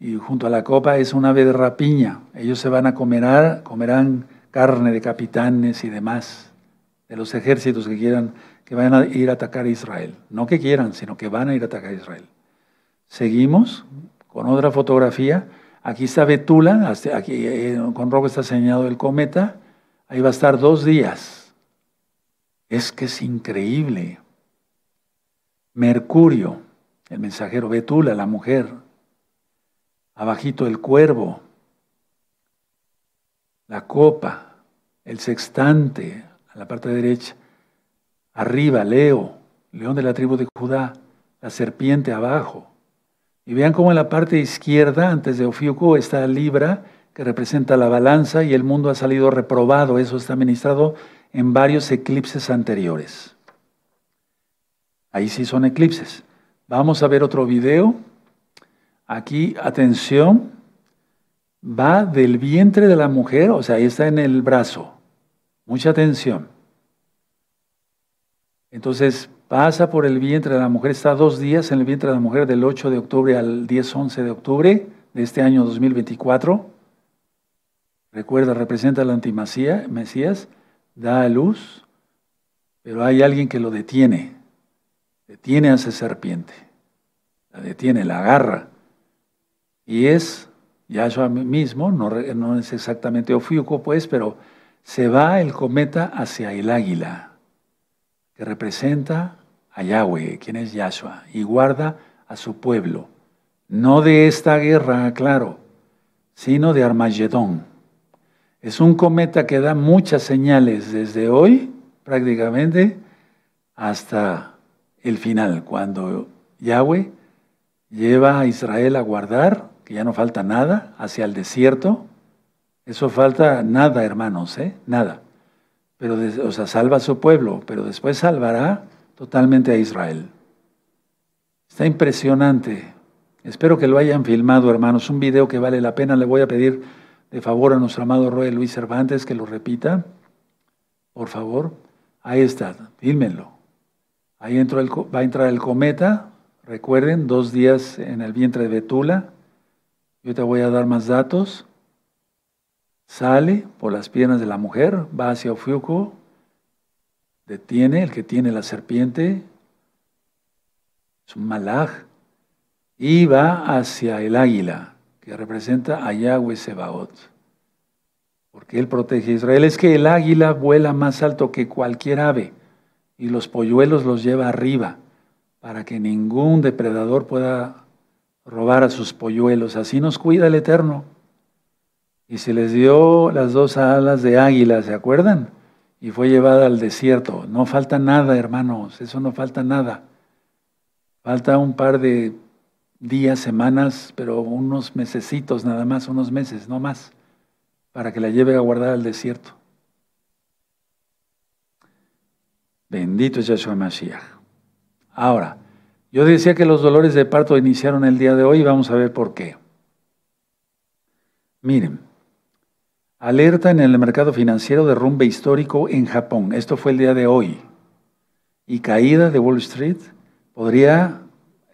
y junto a la copa es un ave de rapiña. Ellos se van a comer, comerán carne de capitanes y demás, de los ejércitos que quieran, que vayan a ir a atacar a Israel. No que quieran, sino que van a ir a atacar a Israel. Seguimos con otra fotografía. Aquí está Betula, aquí eh, con rojo está señalado el cometa. Ahí va a estar dos días. Es que es increíble. Mercurio, el mensajero Betula, la mujer, abajito el cuervo, la copa, el sextante, a la parte derecha, arriba Leo, león de la tribu de Judá, la serpiente abajo. Y vean cómo en la parte izquierda, antes de Ofiuco, está Libra, que representa la balanza, y el mundo ha salido reprobado. Eso está ministrado en varios eclipses anteriores. Ahí sí son eclipses. Vamos a ver otro video. Aquí, atención, va del vientre de la mujer, o sea, ahí está en el brazo. Mucha atención. Entonces pasa por el vientre de la mujer, está dos días en el vientre de la mujer del 8 de octubre al 10-11 de octubre de este año 2024. Recuerda, representa la antimasía, Mesías, da a luz, pero hay alguien que lo detiene detiene a esa serpiente, la detiene, la agarra. Y es Yahshua mismo, no, es exactamente Ofiuco, pues, pero se va el cometa hacia el águila, que representa a Yahweh, quien es Yahshua, y guarda a su pueblo, no de esta guerra, claro, sino de Armagedón. Es un cometa que da muchas señales desde hoy, prácticamente, hasta el final, cuando Yahweh lleva a Israel a guardar, que ya no falta nada, hacia el desierto. Eso falta nada, hermanos, ¿eh? Nada. Pero, o sea, salva a su pueblo, pero después salvará totalmente a Israel. Está impresionante. Espero que lo hayan filmado, hermanos. Un video que vale la pena. Le voy a pedir de favor a nuestro amado Roy Luis Cervantes que lo repita. Por favor. Ahí está. filmenlo. Ahí va a entrar el cometa, recuerden, dos días en el vientre de Betula. Yo te voy a dar más datos. Sale por las piernas de la mujer, va hacia Ofiuco, detiene el que tiene la serpiente, es un malaj, y va hacia el águila, que representa a Yahweh Sebaot, porque él protege a Israel. Es que el águila vuela más alto que cualquier ave y los polluelos los lleva arriba para que ningún depredador pueda robar a sus polluelos. Así nos cuida el Eterno. Y se les dio las dos alas de águila, ¿se acuerdan? Y fue llevada al desierto. No falta nada, hermanos, eso no falta nada. Falta un par de días, semanas, pero unos mesecitos nada más, unos meses, no más, para que la lleve a guardar al desierto. Bendito es Yeshua Mashiach. Ahora, yo decía que los dolores de parto iniciaron el día de hoy y vamos a ver por qué. Miren, alerta en el mercado financiero derrumbe histórico en Japón. Esto fue el día de hoy. Y caída de Wall Street podría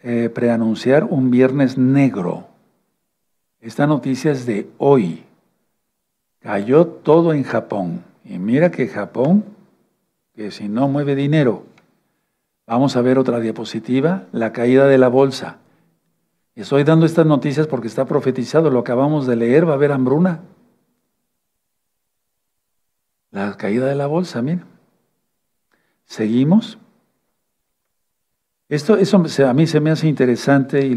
eh, preanunciar un viernes negro. Esta noticia es de hoy. Cayó todo en Japón. Y mira que Japón que si no mueve dinero, vamos a ver otra diapositiva, la caída de la bolsa. Estoy dando estas noticias porque está profetizado, lo acabamos de leer, va a haber hambruna. La caída de la bolsa, mira. Seguimos. Esto eso a mí se me hace interesante y eh,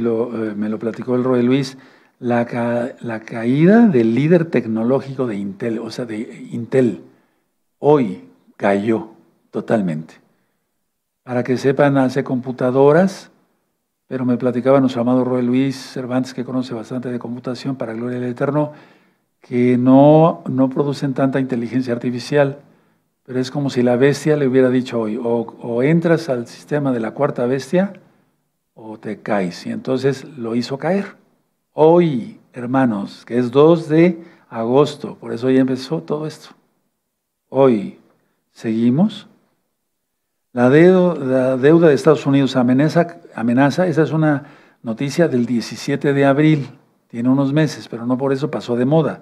me lo platicó el Roy Luis, la, la caída del líder tecnológico de Intel, o sea, de Intel, hoy cayó totalmente. Para que sepan, hace computadoras, pero me platicaba nuestro amado Roy Luis Cervantes, que conoce bastante de computación, para gloria del Eterno, que no, no producen tanta inteligencia artificial, pero es como si la bestia le hubiera dicho hoy, o, entras al sistema de la cuarta bestia o te caes. Y entonces lo hizo caer. Hoy, hermanos, que es 2 de agosto, por eso ya empezó todo esto. Hoy seguimos la, deuda, de Estados Unidos amenaza, amenaza, esa es una noticia del 17 de abril, tiene unos meses, pero no por eso pasó de moda.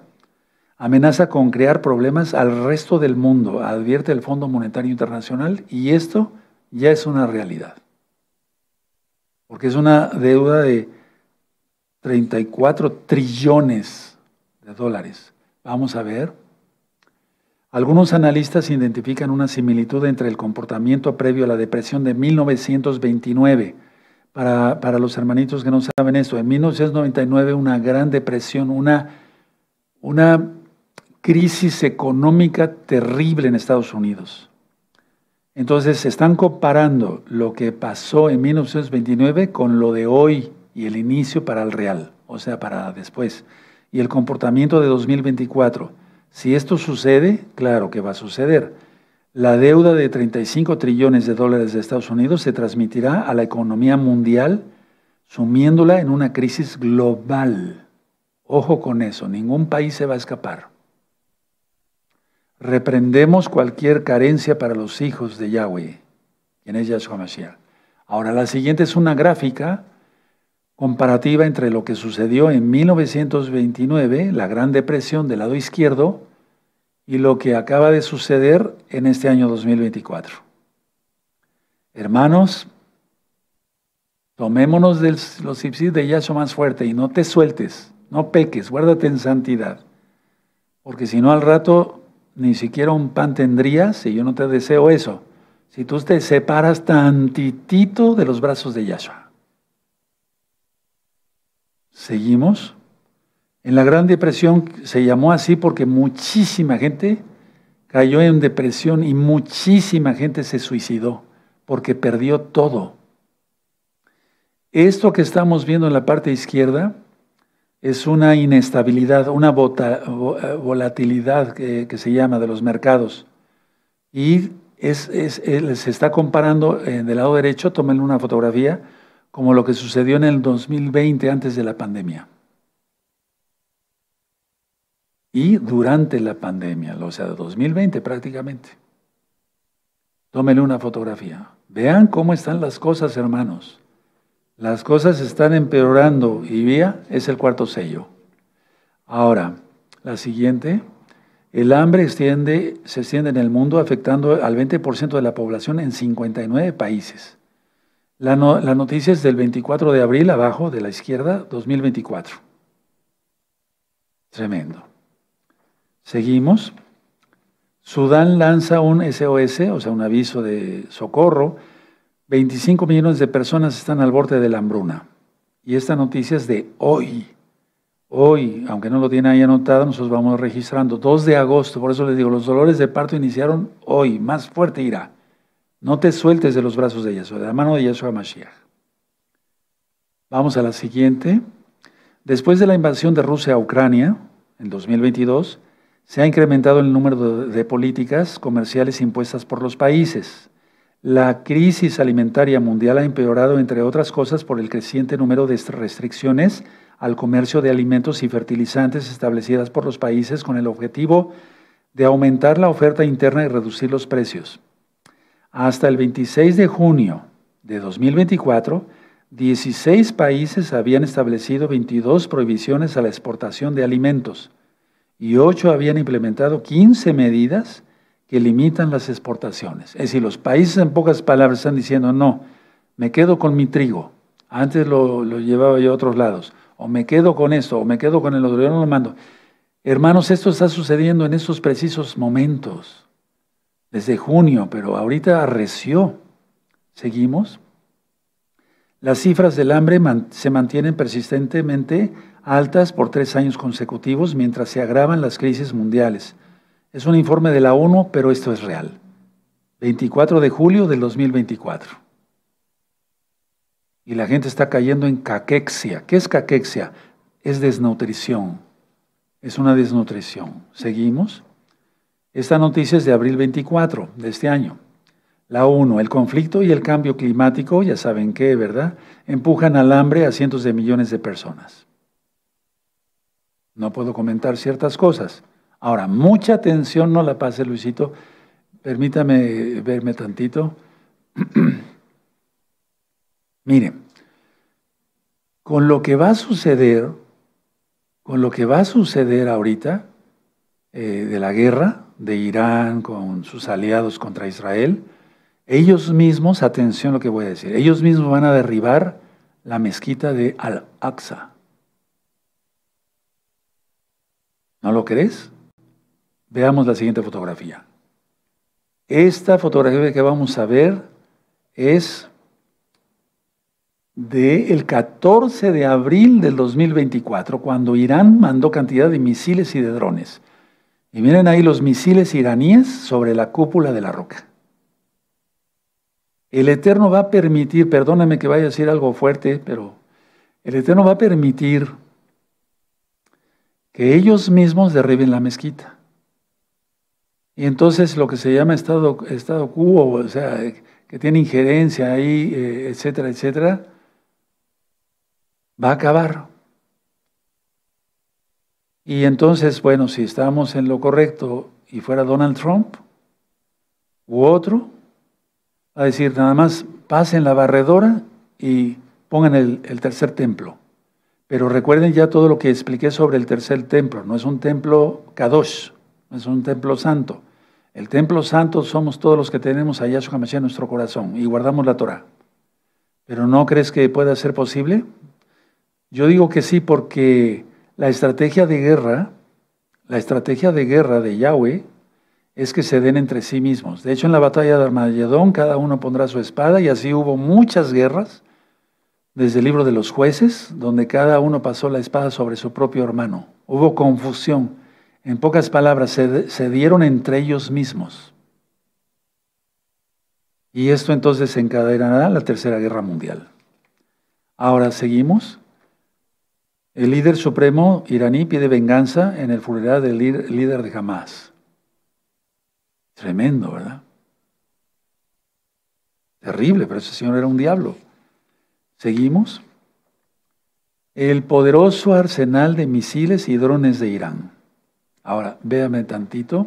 Amenaza con crear problemas al resto del mundo, advierte el Fondo Monetario Internacional, y esto ya es una realidad. Porque es una deuda de 34 trillones de dólares. Vamos a ver algunos analistas identifican una similitud entre el comportamiento previo a la depresión de 1929. Para, los hermanitos que no saben esto, en 1999 una gran depresión, una, una crisis económica terrible en Estados Unidos. Entonces se están comparando lo que pasó en 1929 con lo de hoy y el inicio para el real, o sea, para después, y el comportamiento de 2024. Si esto sucede, claro que va a suceder. La deuda de 35 trillones de dólares de Estados Unidos se transmitirá a la economía mundial, sumiéndola en una crisis global. Ojo con eso, ningún país se va a escapar. Reprendemos cualquier carencia para los hijos de Yahweh, quien es Yahshua Mashiach. Ahora, la siguiente es una gráfica comparativa entre lo que sucedió en 1929, la Gran Depresión del lado izquierdo, y lo que acaba de suceder en este año 2024. Hermanos, tomémonos de los ipsis de Yahshua más fuerte y no te sueltes, no peques, guárdate en santidad, porque si no al rato ni siquiera un pan tendrías y yo no te deseo eso, si tú te separas tantitito de los brazos de Yahshua. ¿Seguimos? En la Gran Depresión se llamó así porque muchísima gente cayó en depresión y muchísima gente se suicidó porque perdió todo. Esto que estamos viendo en la parte izquierda es una inestabilidad, una eh, volatilidad que, se llama de los mercados. Y es, eh, se está comparando eh, del lado derecho, tomen una fotografía, como lo que sucedió en el 2020 antes de la pandemia. Y durante la pandemia, o sea, 2020 prácticamente. Tómenle una fotografía. Vean cómo están las cosas, hermanos. Las cosas están empeorando y vía es el cuarto sello. Ahora, la siguiente. El hambre extiende, se extiende en el mundo afectando al 20% de la población en 59 países. La, noticia es del 24 de abril, abajo de la izquierda, 2024. Tremendo. Seguimos. Sudán lanza un SOS, o sea, un aviso de socorro. 25 millones de personas están al borde de la hambruna. Y esta noticia es de hoy. Hoy, aunque no lo tiene ahí anotado, nosotros vamos registrando 2 de agosto. Por eso les digo, los dolores de parto iniciaron hoy. Más fuerte irá. No te sueltes de los brazos de Yeshua, de la mano de Yeshua Mashiach. Vamos a la siguiente. Después de la invasión de Rusia a Ucrania, en 2022, se ha incrementado el número de políticas comerciales impuestas por los países. La crisis alimentaria mundial ha empeorado, entre otras cosas, por el creciente número de restricciones al comercio de alimentos y fertilizantes establecidas por los países con el objetivo de aumentar la oferta interna y reducir los precios. Hasta el 26 de junio de 2024, 16 países habían establecido 22 prohibiciones a la exportación de alimentos y 8 habían implementado 15 medidas que limitan las exportaciones. Es decir, los países en pocas palabras están diciendo, no, me quedo con mi trigo, antes lo, llevaba yo a otros lados, o me quedo con esto, o me quedo con el otro, yo no lo mando. Hermanos, esto está sucediendo en estos precisos momentos desde junio, pero ahorita arreció. Seguimos. Las cifras del hambre se mantienen persistentemente altas por tres años consecutivos mientras se agravan las crisis mundiales. Es un informe de la ONU, pero esto es real. 24 de julio del 2024. Y la gente está cayendo en caquexia. ¿Qué es caquexia? Es desnutrición. Es una desnutrición. Seguimos. Esta noticia es de abril 24 de este año. La 1. El conflicto y el cambio climático, ya saben qué, ¿verdad? Empujan al hambre a cientos de millones de personas. No puedo comentar ciertas cosas. Ahora, mucha atención, no la pase Luisito. Permítame verme tantito. [CLEARS THROAT] Miren, con lo que va a suceder, con lo que va a suceder ahorita eh, de la guerra, de Irán, con sus aliados contra Israel, ellos mismos, atención a lo que voy a decir, ellos mismos van a derribar la mezquita de Al-Aqsa. ¿No lo crees? Veamos la siguiente fotografía. Esta fotografía que vamos a ver es del el 14 de abril del 2024, cuando Irán mandó cantidad de misiles y de drones. Y miren ahí los misiles iraníes sobre la cúpula de la roca. El Eterno va a permitir, perdóname que vaya a decir algo fuerte, pero el Eterno va a permitir que ellos mismos derriben la mezquita. Y entonces lo que se llama Estado, estado cubo, o sea, que tiene injerencia ahí, eh, etcétera, etcétera, va a acabar. Y entonces, bueno, si estábamos en lo correcto y fuera Donald Trump u otro, a decir, nada más pasen la barredora y pongan el, tercer templo. Pero recuerden ya todo lo que expliqué sobre el tercer templo. No es un templo kadosh, no es un templo santo. El templo santo somos todos los que tenemos a Yahshua Mashiach en nuestro corazón y guardamos la Torah. Pero ¿no crees que pueda ser posible? Yo digo que sí porque la estrategia de guerra, la estrategia de guerra de Yahweh es que se den entre sí mismos. De hecho, en la batalla de Armagedón cada uno pondrá su espada y así hubo muchas guerras desde el libro de los jueces, donde cada uno pasó la espada sobre su propio hermano. Hubo confusión. En pocas palabras, se, se dieron entre ellos mismos. Y esto entonces encadenará la Tercera Guerra Mundial. Ahora seguimos. El líder supremo iraní pide venganza en el funeral del líder de Hamas. Tremendo, ¿verdad? Terrible, pero ese señor era un diablo. Seguimos. El poderoso arsenal de misiles y drones de Irán. Ahora, véame tantito.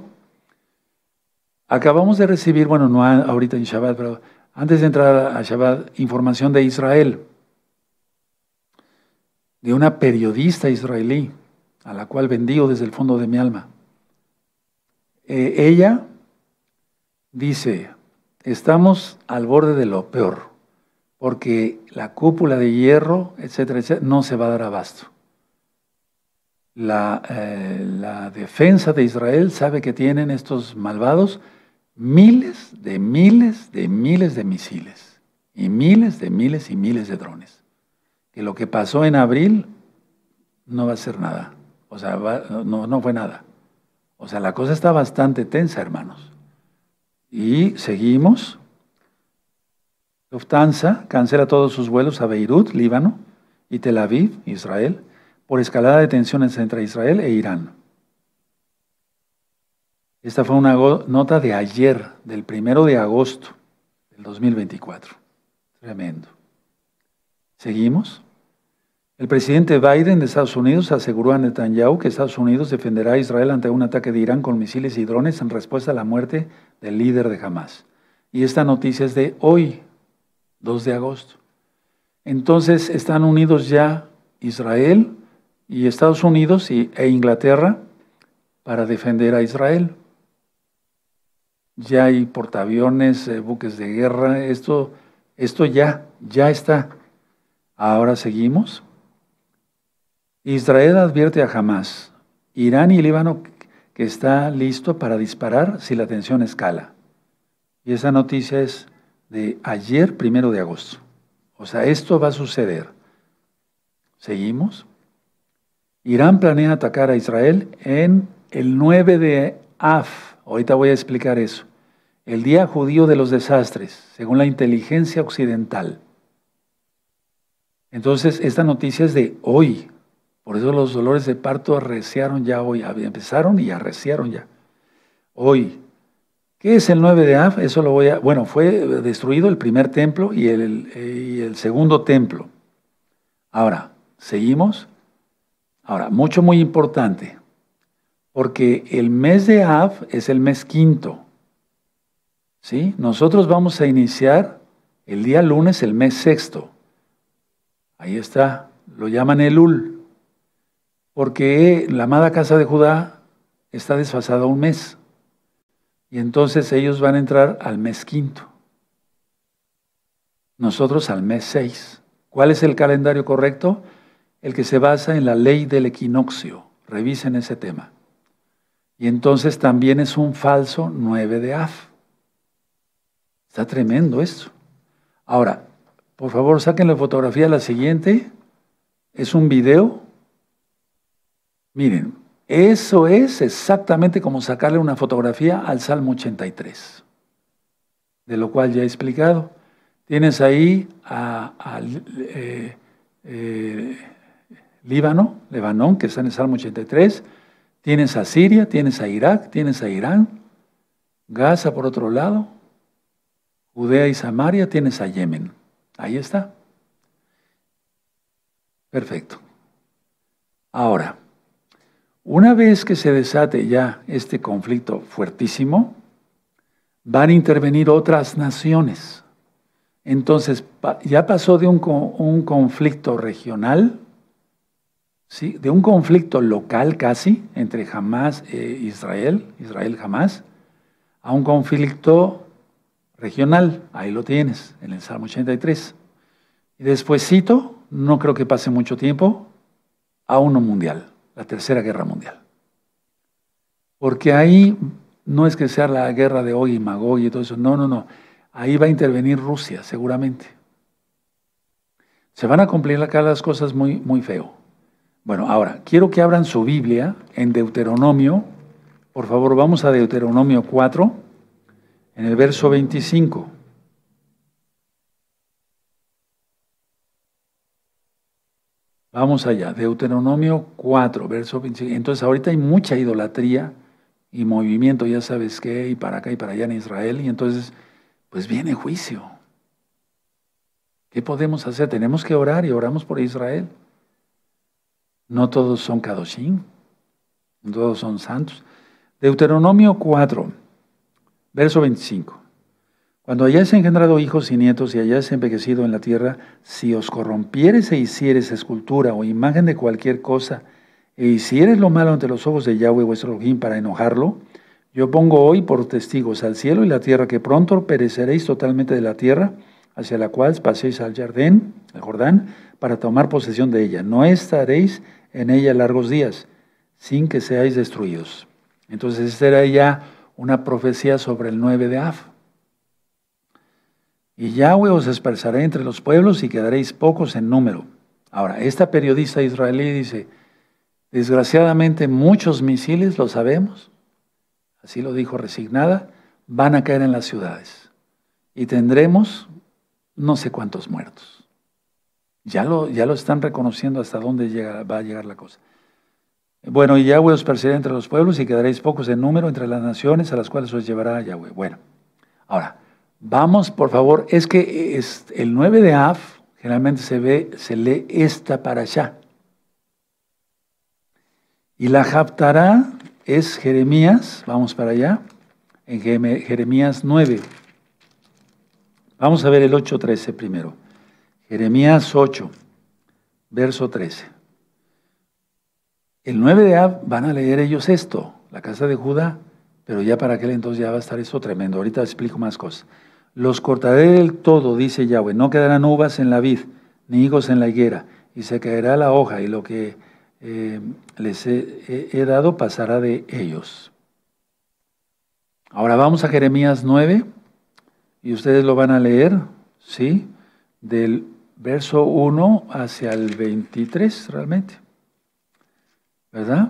Acabamos de recibir, bueno, no ahorita en Shabbat, pero antes de entrar a Shabbat, información de Israel de una periodista israelí, a la cual bendigo desde el fondo de mi alma. Eh, ella dice, estamos al borde de lo peor, porque la cúpula de hierro, etcétera, etcétera, no se va a dar abasto. Eh, la defensa de Israel sabe que tienen estos malvados miles de miles de miles de misiles y miles de miles y miles de drones que lo que pasó en abril no va a ser nada. O sea, no, no fue nada. O sea, la cosa está bastante tensa, hermanos. Y seguimos. Lufthansa cancela todos sus vuelos a Beirut, Líbano, y Tel Aviv, Israel, por escalada de tensiones entre Israel e Irán. Esta fue una nota de ayer, del primero de agosto del 2024. Tremendo. ¿Seguimos? El presidente Biden de Estados Unidos aseguró a Netanyahu que Estados Unidos defenderá a Israel ante un ataque de Irán con misiles y drones en respuesta a la muerte del líder de Hamas. Y esta noticia es de hoy, 2 de agosto. Entonces están unidos ya Israel y Estados Unidos y, e Inglaterra para defender a Israel. Ya hay portaaviones, eh, buques de guerra, esto, esto ya, ya está. Ahora seguimos. Israel advierte a Hamas, Irán y Líbano que está listo para disparar si la tensión escala. Y esa noticia es de ayer, primero de agosto. O sea, esto va a suceder. Seguimos. Irán planea atacar a Israel en el 9 de Af. Ahorita voy a explicar eso. El día judío de los desastres, según la inteligencia occidental. Entonces, esta noticia es de hoy. Por eso los dolores de parto arreciaron ya hoy. Empezaron y arreciaron ya. Hoy. ¿Qué es el 9 de Av? Eso lo voy a... Bueno, fue destruido el primer templo eh, y el, segundo templo. Ahora, ¿seguimos? Ahora, mucho muy importante, porque el mes de Av es el mes quinto. ¿sí? Nosotros vamos a iniciar el día lunes el mes sexto. Ahí está, lo llaman Elul, porque la amada casa de Judá está desfasada un mes. Y entonces ellos van a entrar al mes quinto. Nosotros al mes seis. ¿Cuál es el calendario correcto? El que se basa en la ley del equinoccio. Revisen ese tema. Y entonces también es un falso nueve de AF. Está tremendo esto. Ahora, por favor, saquen la fotografía la siguiente. Es un video. Miren, eso es exactamente como sacarle una fotografía al Salmo 83, de lo cual ya he explicado. Tienes ahí a, eh, eh, Líbano, Lebanón, que está en el Salmo 83. Tienes a Siria, tienes a Irak, tienes a Irán. Gaza por otro lado. Judea y Samaria, tienes a Yemen. Ahí está. Perfecto. Ahora, una vez que se desate ya este conflicto fuertísimo, van a intervenir otras naciones. Entonces, ya pasó de un, conflicto regional, ¿sí? de un conflicto local casi, entre Hamas e Israel, Israel-Hamas, a un conflicto regional, ahí lo tienes, en el Salmo 83. Y después, cito, no creo que pase mucho tiempo, a uno mundial, la Tercera Guerra Mundial. Porque ahí no es que sea la guerra de hoy y y todo eso, no, no, no. Ahí va a intervenir Rusia, seguramente. Se van a cumplir acá las cosas muy, muy feo. Bueno, ahora, quiero que abran su Biblia en Deuteronomio. Por favor, vamos a Deuteronomio 4 en el verso 25. Vamos allá, Deuteronomio 4, verso 25. Entonces ahorita hay mucha idolatría y movimiento, ya sabes qué, y para acá y para allá en Israel, y entonces pues viene juicio. ¿Qué podemos hacer? Tenemos que orar y oramos por Israel. No todos son Kadoshim, no todos son santos. Deuteronomio 4, Verso 25. Cuando hayáis engendrado hijos y nietos y hayáis envejecido en la tierra, si os corrompieres e hicieres escultura o imagen de cualquier cosa, e hicieres lo malo ante los ojos de Yahweh vuestro Dios para enojarlo, yo pongo hoy por testigos al cielo y la tierra que pronto pereceréis totalmente de la tierra, hacia la cual paséis al jardín, al Jordán, para tomar posesión de ella. No estaréis en ella largos días, sin que seáis destruidos. Entonces, este era ya una profecía sobre el 9 de Af. Y Yahweh os expresaré entre los pueblos y quedaréis pocos en número. Ahora, esta periodista israelí dice, desgraciadamente muchos misiles, lo sabemos, así lo dijo resignada, van a caer en las ciudades y tendremos no sé cuántos muertos. Ya lo, ya lo están reconociendo hasta dónde va a llegar la cosa. Bueno, y Yahweh os perseguirá entre los pueblos y quedaréis pocos en número entre las naciones a las cuales os llevará Yahweh. Bueno, ahora, vamos por favor, es que es el 9 de Af generalmente se ve, se lee esta para allá. Y la Japtará es Jeremías, vamos para allá, en Jeremías 9. Vamos a ver el 8.13 primero. Jeremías 8, verso 13. El 9 de Ab van a leer ellos esto, la casa de Judá, pero ya para aquel entonces ya va a estar eso tremendo. Ahorita explico más cosas. Los cortaré del todo, dice Yahweh, no quedarán uvas en la vid, ni higos en la higuera, y se caerá la hoja, y lo que eh, les he, he, dado pasará de ellos. Ahora vamos a Jeremías 9, y ustedes lo van a leer, ¿sí? Del verso 1 hacia el 23, realmente. ¿verdad?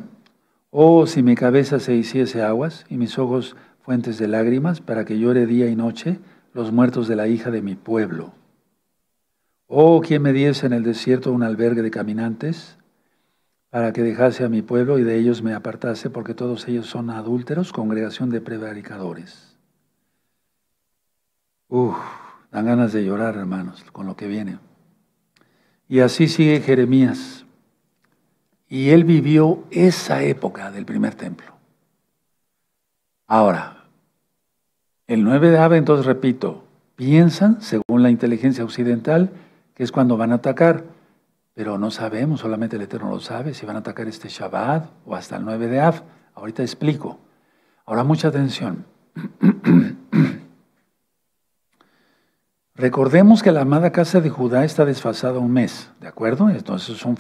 Oh, si mi cabeza se hiciese aguas y mis ojos fuentes de lágrimas, para que llore día y noche los muertos de la hija de mi pueblo. O quien me diese en el desierto un albergue de caminantes, para que dejase a mi pueblo y de ellos me apartase, porque todos ellos son adúlteros, congregación de prevaricadores. Uf, dan ganas de llorar, hermanos, con lo que viene. Y así sigue Jeremías. Y él vivió esa época del primer templo. Ahora, el 9 de av, entonces repito, piensan, según la inteligencia occidental, que es cuando van a atacar. Pero no sabemos, solamente el Eterno lo sabe, si van a atacar este Shabbat o hasta el 9 de Av. Ahorita explico. Ahora mucha atención. [CLEARS THROAT] Recordemos que la amada casa de Judá está desfasada un mes, ¿de acuerdo? Entonces es un,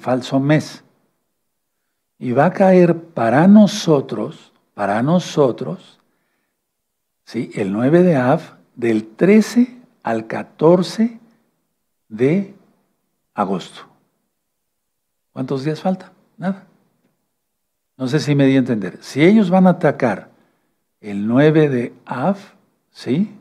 falso mes. Y va a caer para nosotros, para nosotros, ¿sí? el 9 de Av, del 13 al 14 de agosto. ¿Cuántos días falta? Nada. No sé si me di a entender. Si ellos van a atacar el 9 de Av, ¿sí?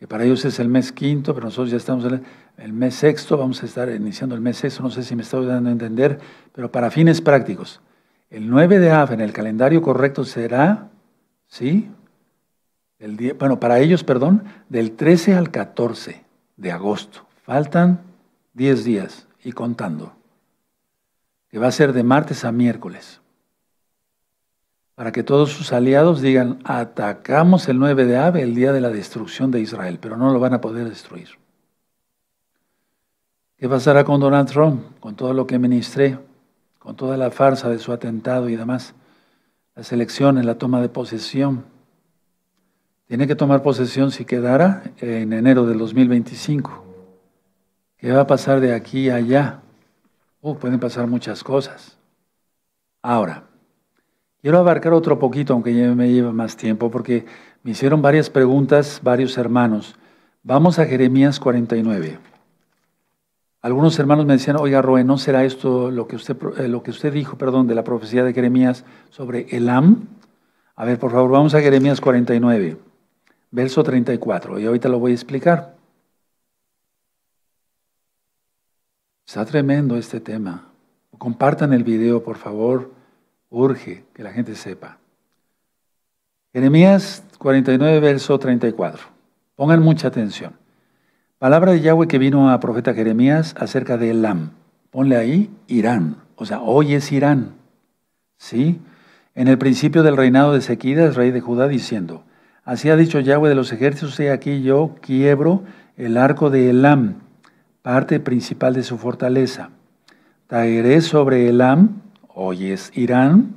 que para ellos es el mes quinto, pero nosotros ya estamos en el mes sexto, vamos a estar iniciando el mes sexto, no sé si me estoy dando a entender, pero para fines prácticos, el 9 de AF en el calendario correcto será, ¿sí? El bueno, para ellos, perdón, del 13 al 14 de agosto. Faltan 10 días y contando, que va a ser de martes a miércoles para que todos sus aliados digan, atacamos el 9 de ave el día de la destrucción de Israel, pero no lo van a poder destruir. ¿Qué pasará con Donald Trump, con todo lo que ministré, con toda la farsa de su atentado y demás? Las elecciones, la toma de posesión. Tiene que tomar posesión si quedara en enero del 2025. ¿Qué va a pasar de aquí a allá? Uh, pueden pasar muchas cosas. Ahora, Quiero abarcar otro poquito, aunque ya me lleva más tiempo, porque me hicieron varias preguntas varios hermanos. Vamos a Jeremías 49. Algunos hermanos me decían, oiga, Roe, ¿no será esto lo que usted, eh, lo que usted dijo, perdón, de la profecía de Jeremías sobre Elam? A ver, por favor, vamos a Jeremías 49, verso 34, y ahorita lo voy a explicar. Está tremendo este tema. Compartan el video, por favor. Urge que la gente sepa. Jeremías 49, verso 34. Pongan mucha atención. Palabra de Yahweh que vino a profeta Jeremías acerca de Elam. Ponle ahí Irán. O sea, hoy es Irán. ¿Sí? En el principio del reinado de Sequidas, rey de Judá, diciendo, Así ha dicho Yahweh de los ejércitos, he aquí yo quiebro el arco de Elam, parte principal de su fortaleza. Traeré sobre Elam hoy es Irán,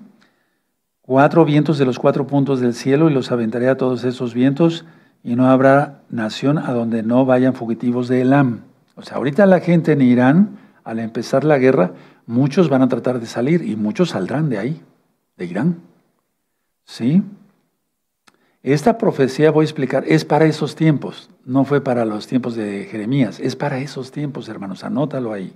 cuatro vientos de los cuatro puntos del cielo y los aventaré a todos esos vientos y no habrá nación a donde no vayan fugitivos de Elam. O sea, ahorita la gente en Irán, al empezar la guerra, muchos van a tratar de salir y muchos saldrán de ahí, de Irán. ¿Sí? Esta profecía, voy a explicar, es para esos tiempos, no fue para los tiempos de Jeremías, es para esos tiempos, hermanos, anótalo ahí.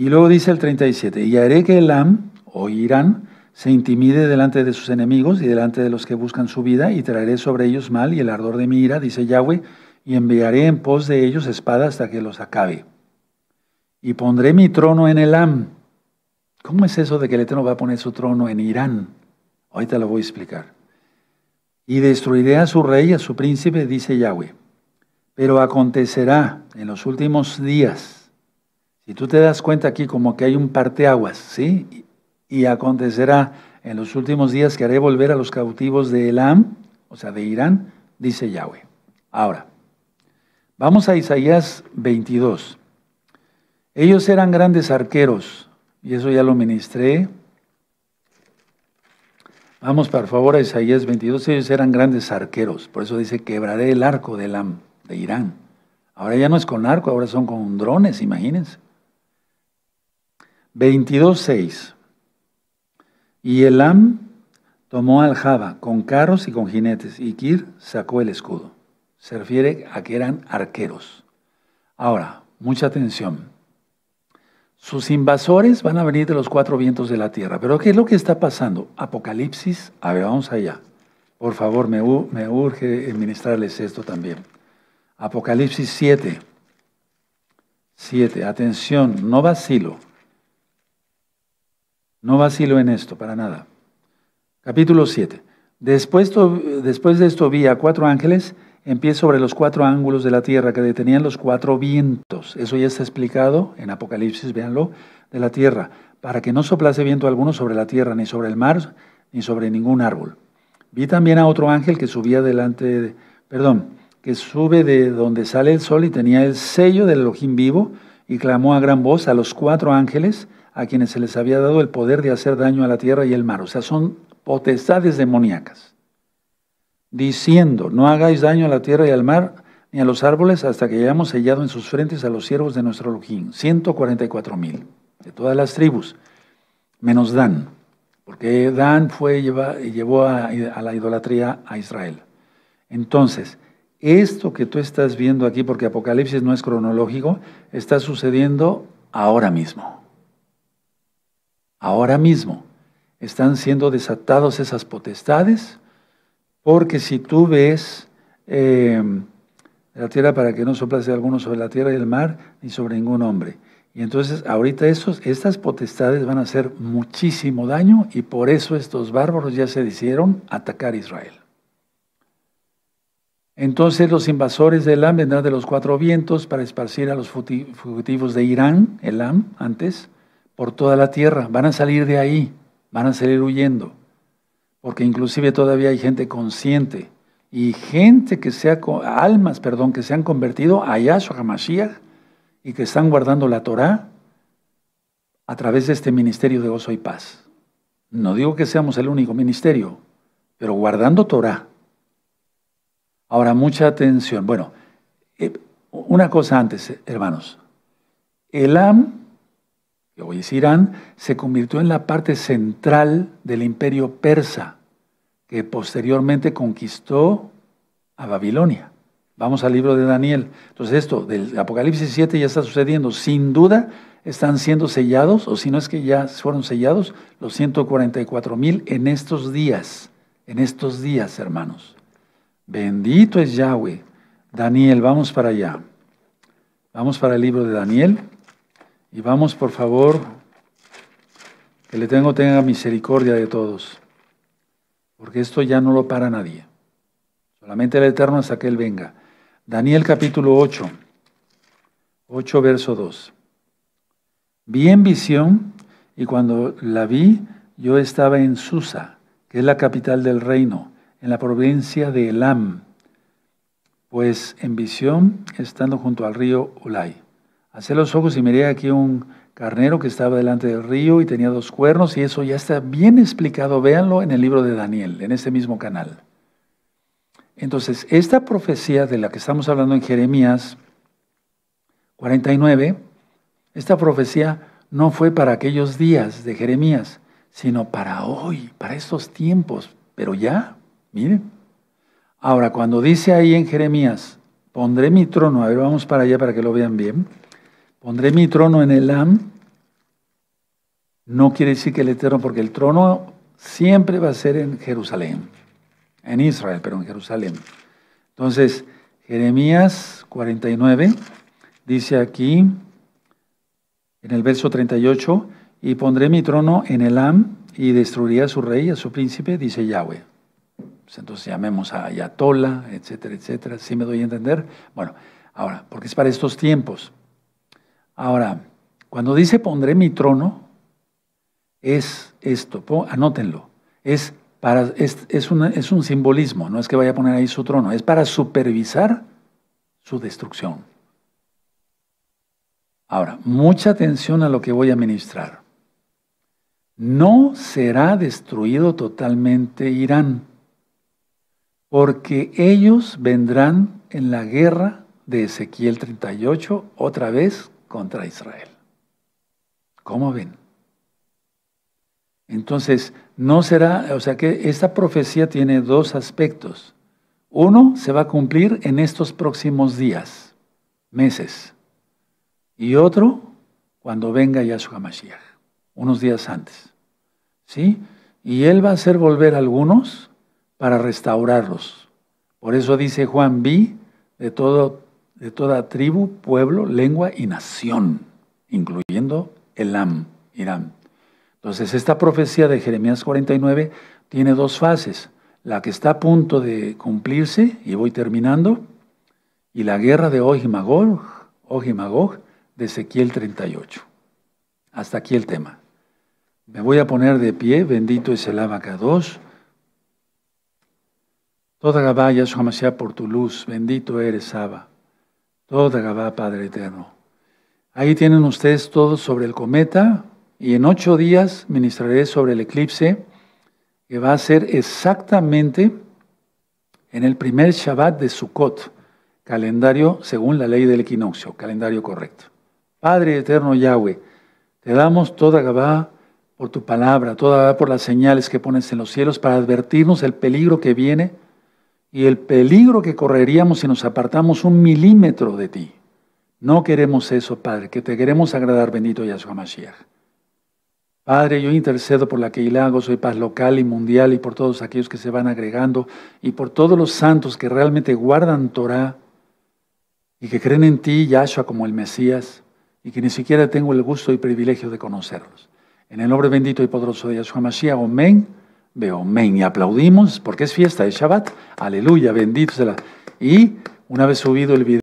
Y luego dice el 37, y haré que Elam, o Irán, se intimide delante de sus enemigos y delante de los que buscan su vida, y traeré sobre ellos mal y el ardor de mi ira, dice Yahweh, y enviaré en pos de ellos espada hasta que los acabe. Y pondré mi trono en el Am. ¿Cómo es eso de que el Eterno va a poner su trono en Irán? Ahorita lo voy a explicar. Y destruiré a su rey a su príncipe, dice Yahweh. Pero acontecerá en los últimos días, y tú te das cuenta aquí como que hay un parteaguas, ¿sí? Y acontecerá en los últimos días que haré volver a los cautivos de Elam, o sea, de Irán, dice Yahweh. Ahora, vamos a Isaías 22. Ellos eran grandes arqueros, y eso ya lo ministré. Vamos, por favor, a Isaías 22. Ellos eran grandes arqueros, por eso dice, quebraré el arco de Elam, de Irán. Ahora ya no es con arco, ahora son con drones, imagínense. 22.6. Y Elam tomó al Java con carros y con jinetes, y Kir sacó el escudo. Se refiere a que eran arqueros. Ahora, mucha atención. Sus invasores van a venir de los cuatro vientos de la tierra. Pero ¿qué es lo que está pasando? Apocalipsis. A ver, vamos allá. Por favor, me, urge administrarles esto también. Apocalipsis 7. 7. Atención, no vacilo. No vacilo en esto, para nada. Capítulo 7. Después, después de esto vi a cuatro ángeles en pie sobre los cuatro ángulos de la tierra que detenían los cuatro vientos. Eso ya está explicado en Apocalipsis, véanlo, de la tierra, para que no soplase viento alguno sobre la tierra, ni sobre el mar, ni sobre ningún árbol. Vi también a otro ángel que subía delante, perdón, que sube de donde sale el sol y tenía el sello del Elohim vivo y clamó a gran voz a los cuatro ángeles a quienes se les había dado el poder de hacer daño a la tierra y el mar. O sea, son potestades demoníacas. Diciendo, no hagáis daño a la tierra y al mar ni a los árboles hasta que hayamos sellado en sus frentes a los siervos de nuestro Elohim. 144 mil de todas las tribus, menos Dan, porque Dan fue y llevó a la idolatría a Israel. Entonces, esto que tú estás viendo aquí, porque Apocalipsis no es cronológico, está sucediendo ahora mismo ahora mismo están siendo desatados esas potestades, porque si tú ves em, la tierra para que no soplase alguno sobre la tierra y el mar, ni sobre ningún hombre. Y entonces ahorita esos, estas potestades van a hacer muchísimo daño y por eso estos bárbaros ya se decidieron atacar a Israel. Entonces los invasores de Elam vendrán de los cuatro vientos para esparcir a los fugitivos de Irán, Elam antes, por toda la tierra. Van a salir de ahí, van a salir huyendo, porque inclusive todavía hay gente consciente y gente que sea, almas, perdón, que se han convertido a Yahshua HaMashiach y que están guardando la Torah a través de este ministerio de gozo y paz. No digo que seamos el único ministerio, pero guardando Torah. Ahora, mucha atención. Bueno, eh, una cosa antes, hermanos. el Elam y hoy es Irán, se convirtió en la parte central del imperio persa, que posteriormente conquistó a Babilonia. Vamos al libro de Daniel. Entonces esto del Apocalipsis 7 ya está sucediendo. Sin duda están siendo sellados, o si no es que ya fueron sellados, los 144.000 en estos días, en estos días, hermanos. Bendito es Yahweh. Daniel, vamos para allá. Vamos para el libro de Daniel. Y vamos, por favor, que le tengo tenga misericordia de todos, porque esto ya no lo para nadie. Solamente el Eterno hasta que Él venga. Daniel capítulo 8, 8 verso 2. Vi en visión y cuando la vi yo estaba en Susa, que es la capital del reino, en la provincia de Elam, pues en visión estando junto al río Ulai. Hacé los ojos y miré aquí un carnero que estaba delante del río y tenía dos cuernos y eso ya está bien explicado, véanlo en el libro de Daniel, en este mismo canal. Entonces, esta profecía de la que estamos hablando en Jeremías 49, esta profecía no fue para aquellos días de Jeremías, sino para hoy, para estos tiempos, pero ya, miren. Ahora, cuando dice ahí en Jeremías, pondré mi trono, a ver, vamos para allá para que lo vean bien. Pondré mi trono en el Am, No quiere decir que el Eterno, porque el trono siempre va a ser en Jerusalén, en Israel, pero en Jerusalén. Entonces, Jeremías 49 dice aquí, en el verso 38, y pondré mi trono en el Am, y destruiré a su rey, a su príncipe, dice Yahweh. Pues entonces llamemos a Yatola, etcétera, etcétera. si me doy a entender? Bueno, ahora, porque es para estos tiempos. Ahora, cuando dice pondré mi trono, es esto, anótenlo, es, para, es, un simbolismo, no es que vaya a poner ahí su trono, es para supervisar su destrucción. Ahora, mucha atención a lo que voy a ministrar. No será destruido totalmente Irán, porque ellos vendrán en la guerra de Ezequiel 38 otra vez contra Israel. ¿Cómo ven? Entonces, no será, o sea que esta profecía tiene dos aspectos. Uno, se va a cumplir en estos próximos días, meses. Y otro, cuando venga Yahshua Mashiach, unos días antes. ¿Sí? Y Él va a hacer volver algunos para restaurarlos. Por eso dice Juan, vi de todo de toda tribu, pueblo, lengua y nación, incluyendo Elam, Irán. Entonces, esta profecía de Jeremías 49 tiene dos fases, la que está a punto de cumplirse, y voy terminando, y la guerra de Og y Magog, de Ezequiel 38. Hasta aquí el tema. Me voy a poner de pie, bendito es el 2. Toda Gabaya, Hamashiach, por tu luz, bendito eres, Abba. Toda Gabá, Padre Eterno. Ahí tienen ustedes todo sobre el cometa y en ocho días ministraré sobre el eclipse que va a ser exactamente en el primer Shabbat de Sukkot, calendario según la ley del equinoccio, calendario correcto. Padre Eterno Yahweh, te damos toda Gabá por tu palabra, toda Gabá por las señales que pones en los cielos para advertirnos el peligro que viene y el peligro que correríamos si nos apartamos un milímetro de ti. No queremos eso, Padre, que te queremos agradar, bendito Yahshua Mashiach. Padre, yo intercedo por la que hilago, soy paz local y mundial y por todos aquellos que se van agregando y por todos los santos que realmente guardan Torah y que creen en ti, Yahshua, como el Mesías y que ni siquiera tengo el gusto y privilegio de conocerlos. En el nombre bendito y poderoso de Yahshua Mashiach, amén veo men y aplaudimos porque es fiesta, de Shabbat. Aleluya, bendito Y una vez subido el video.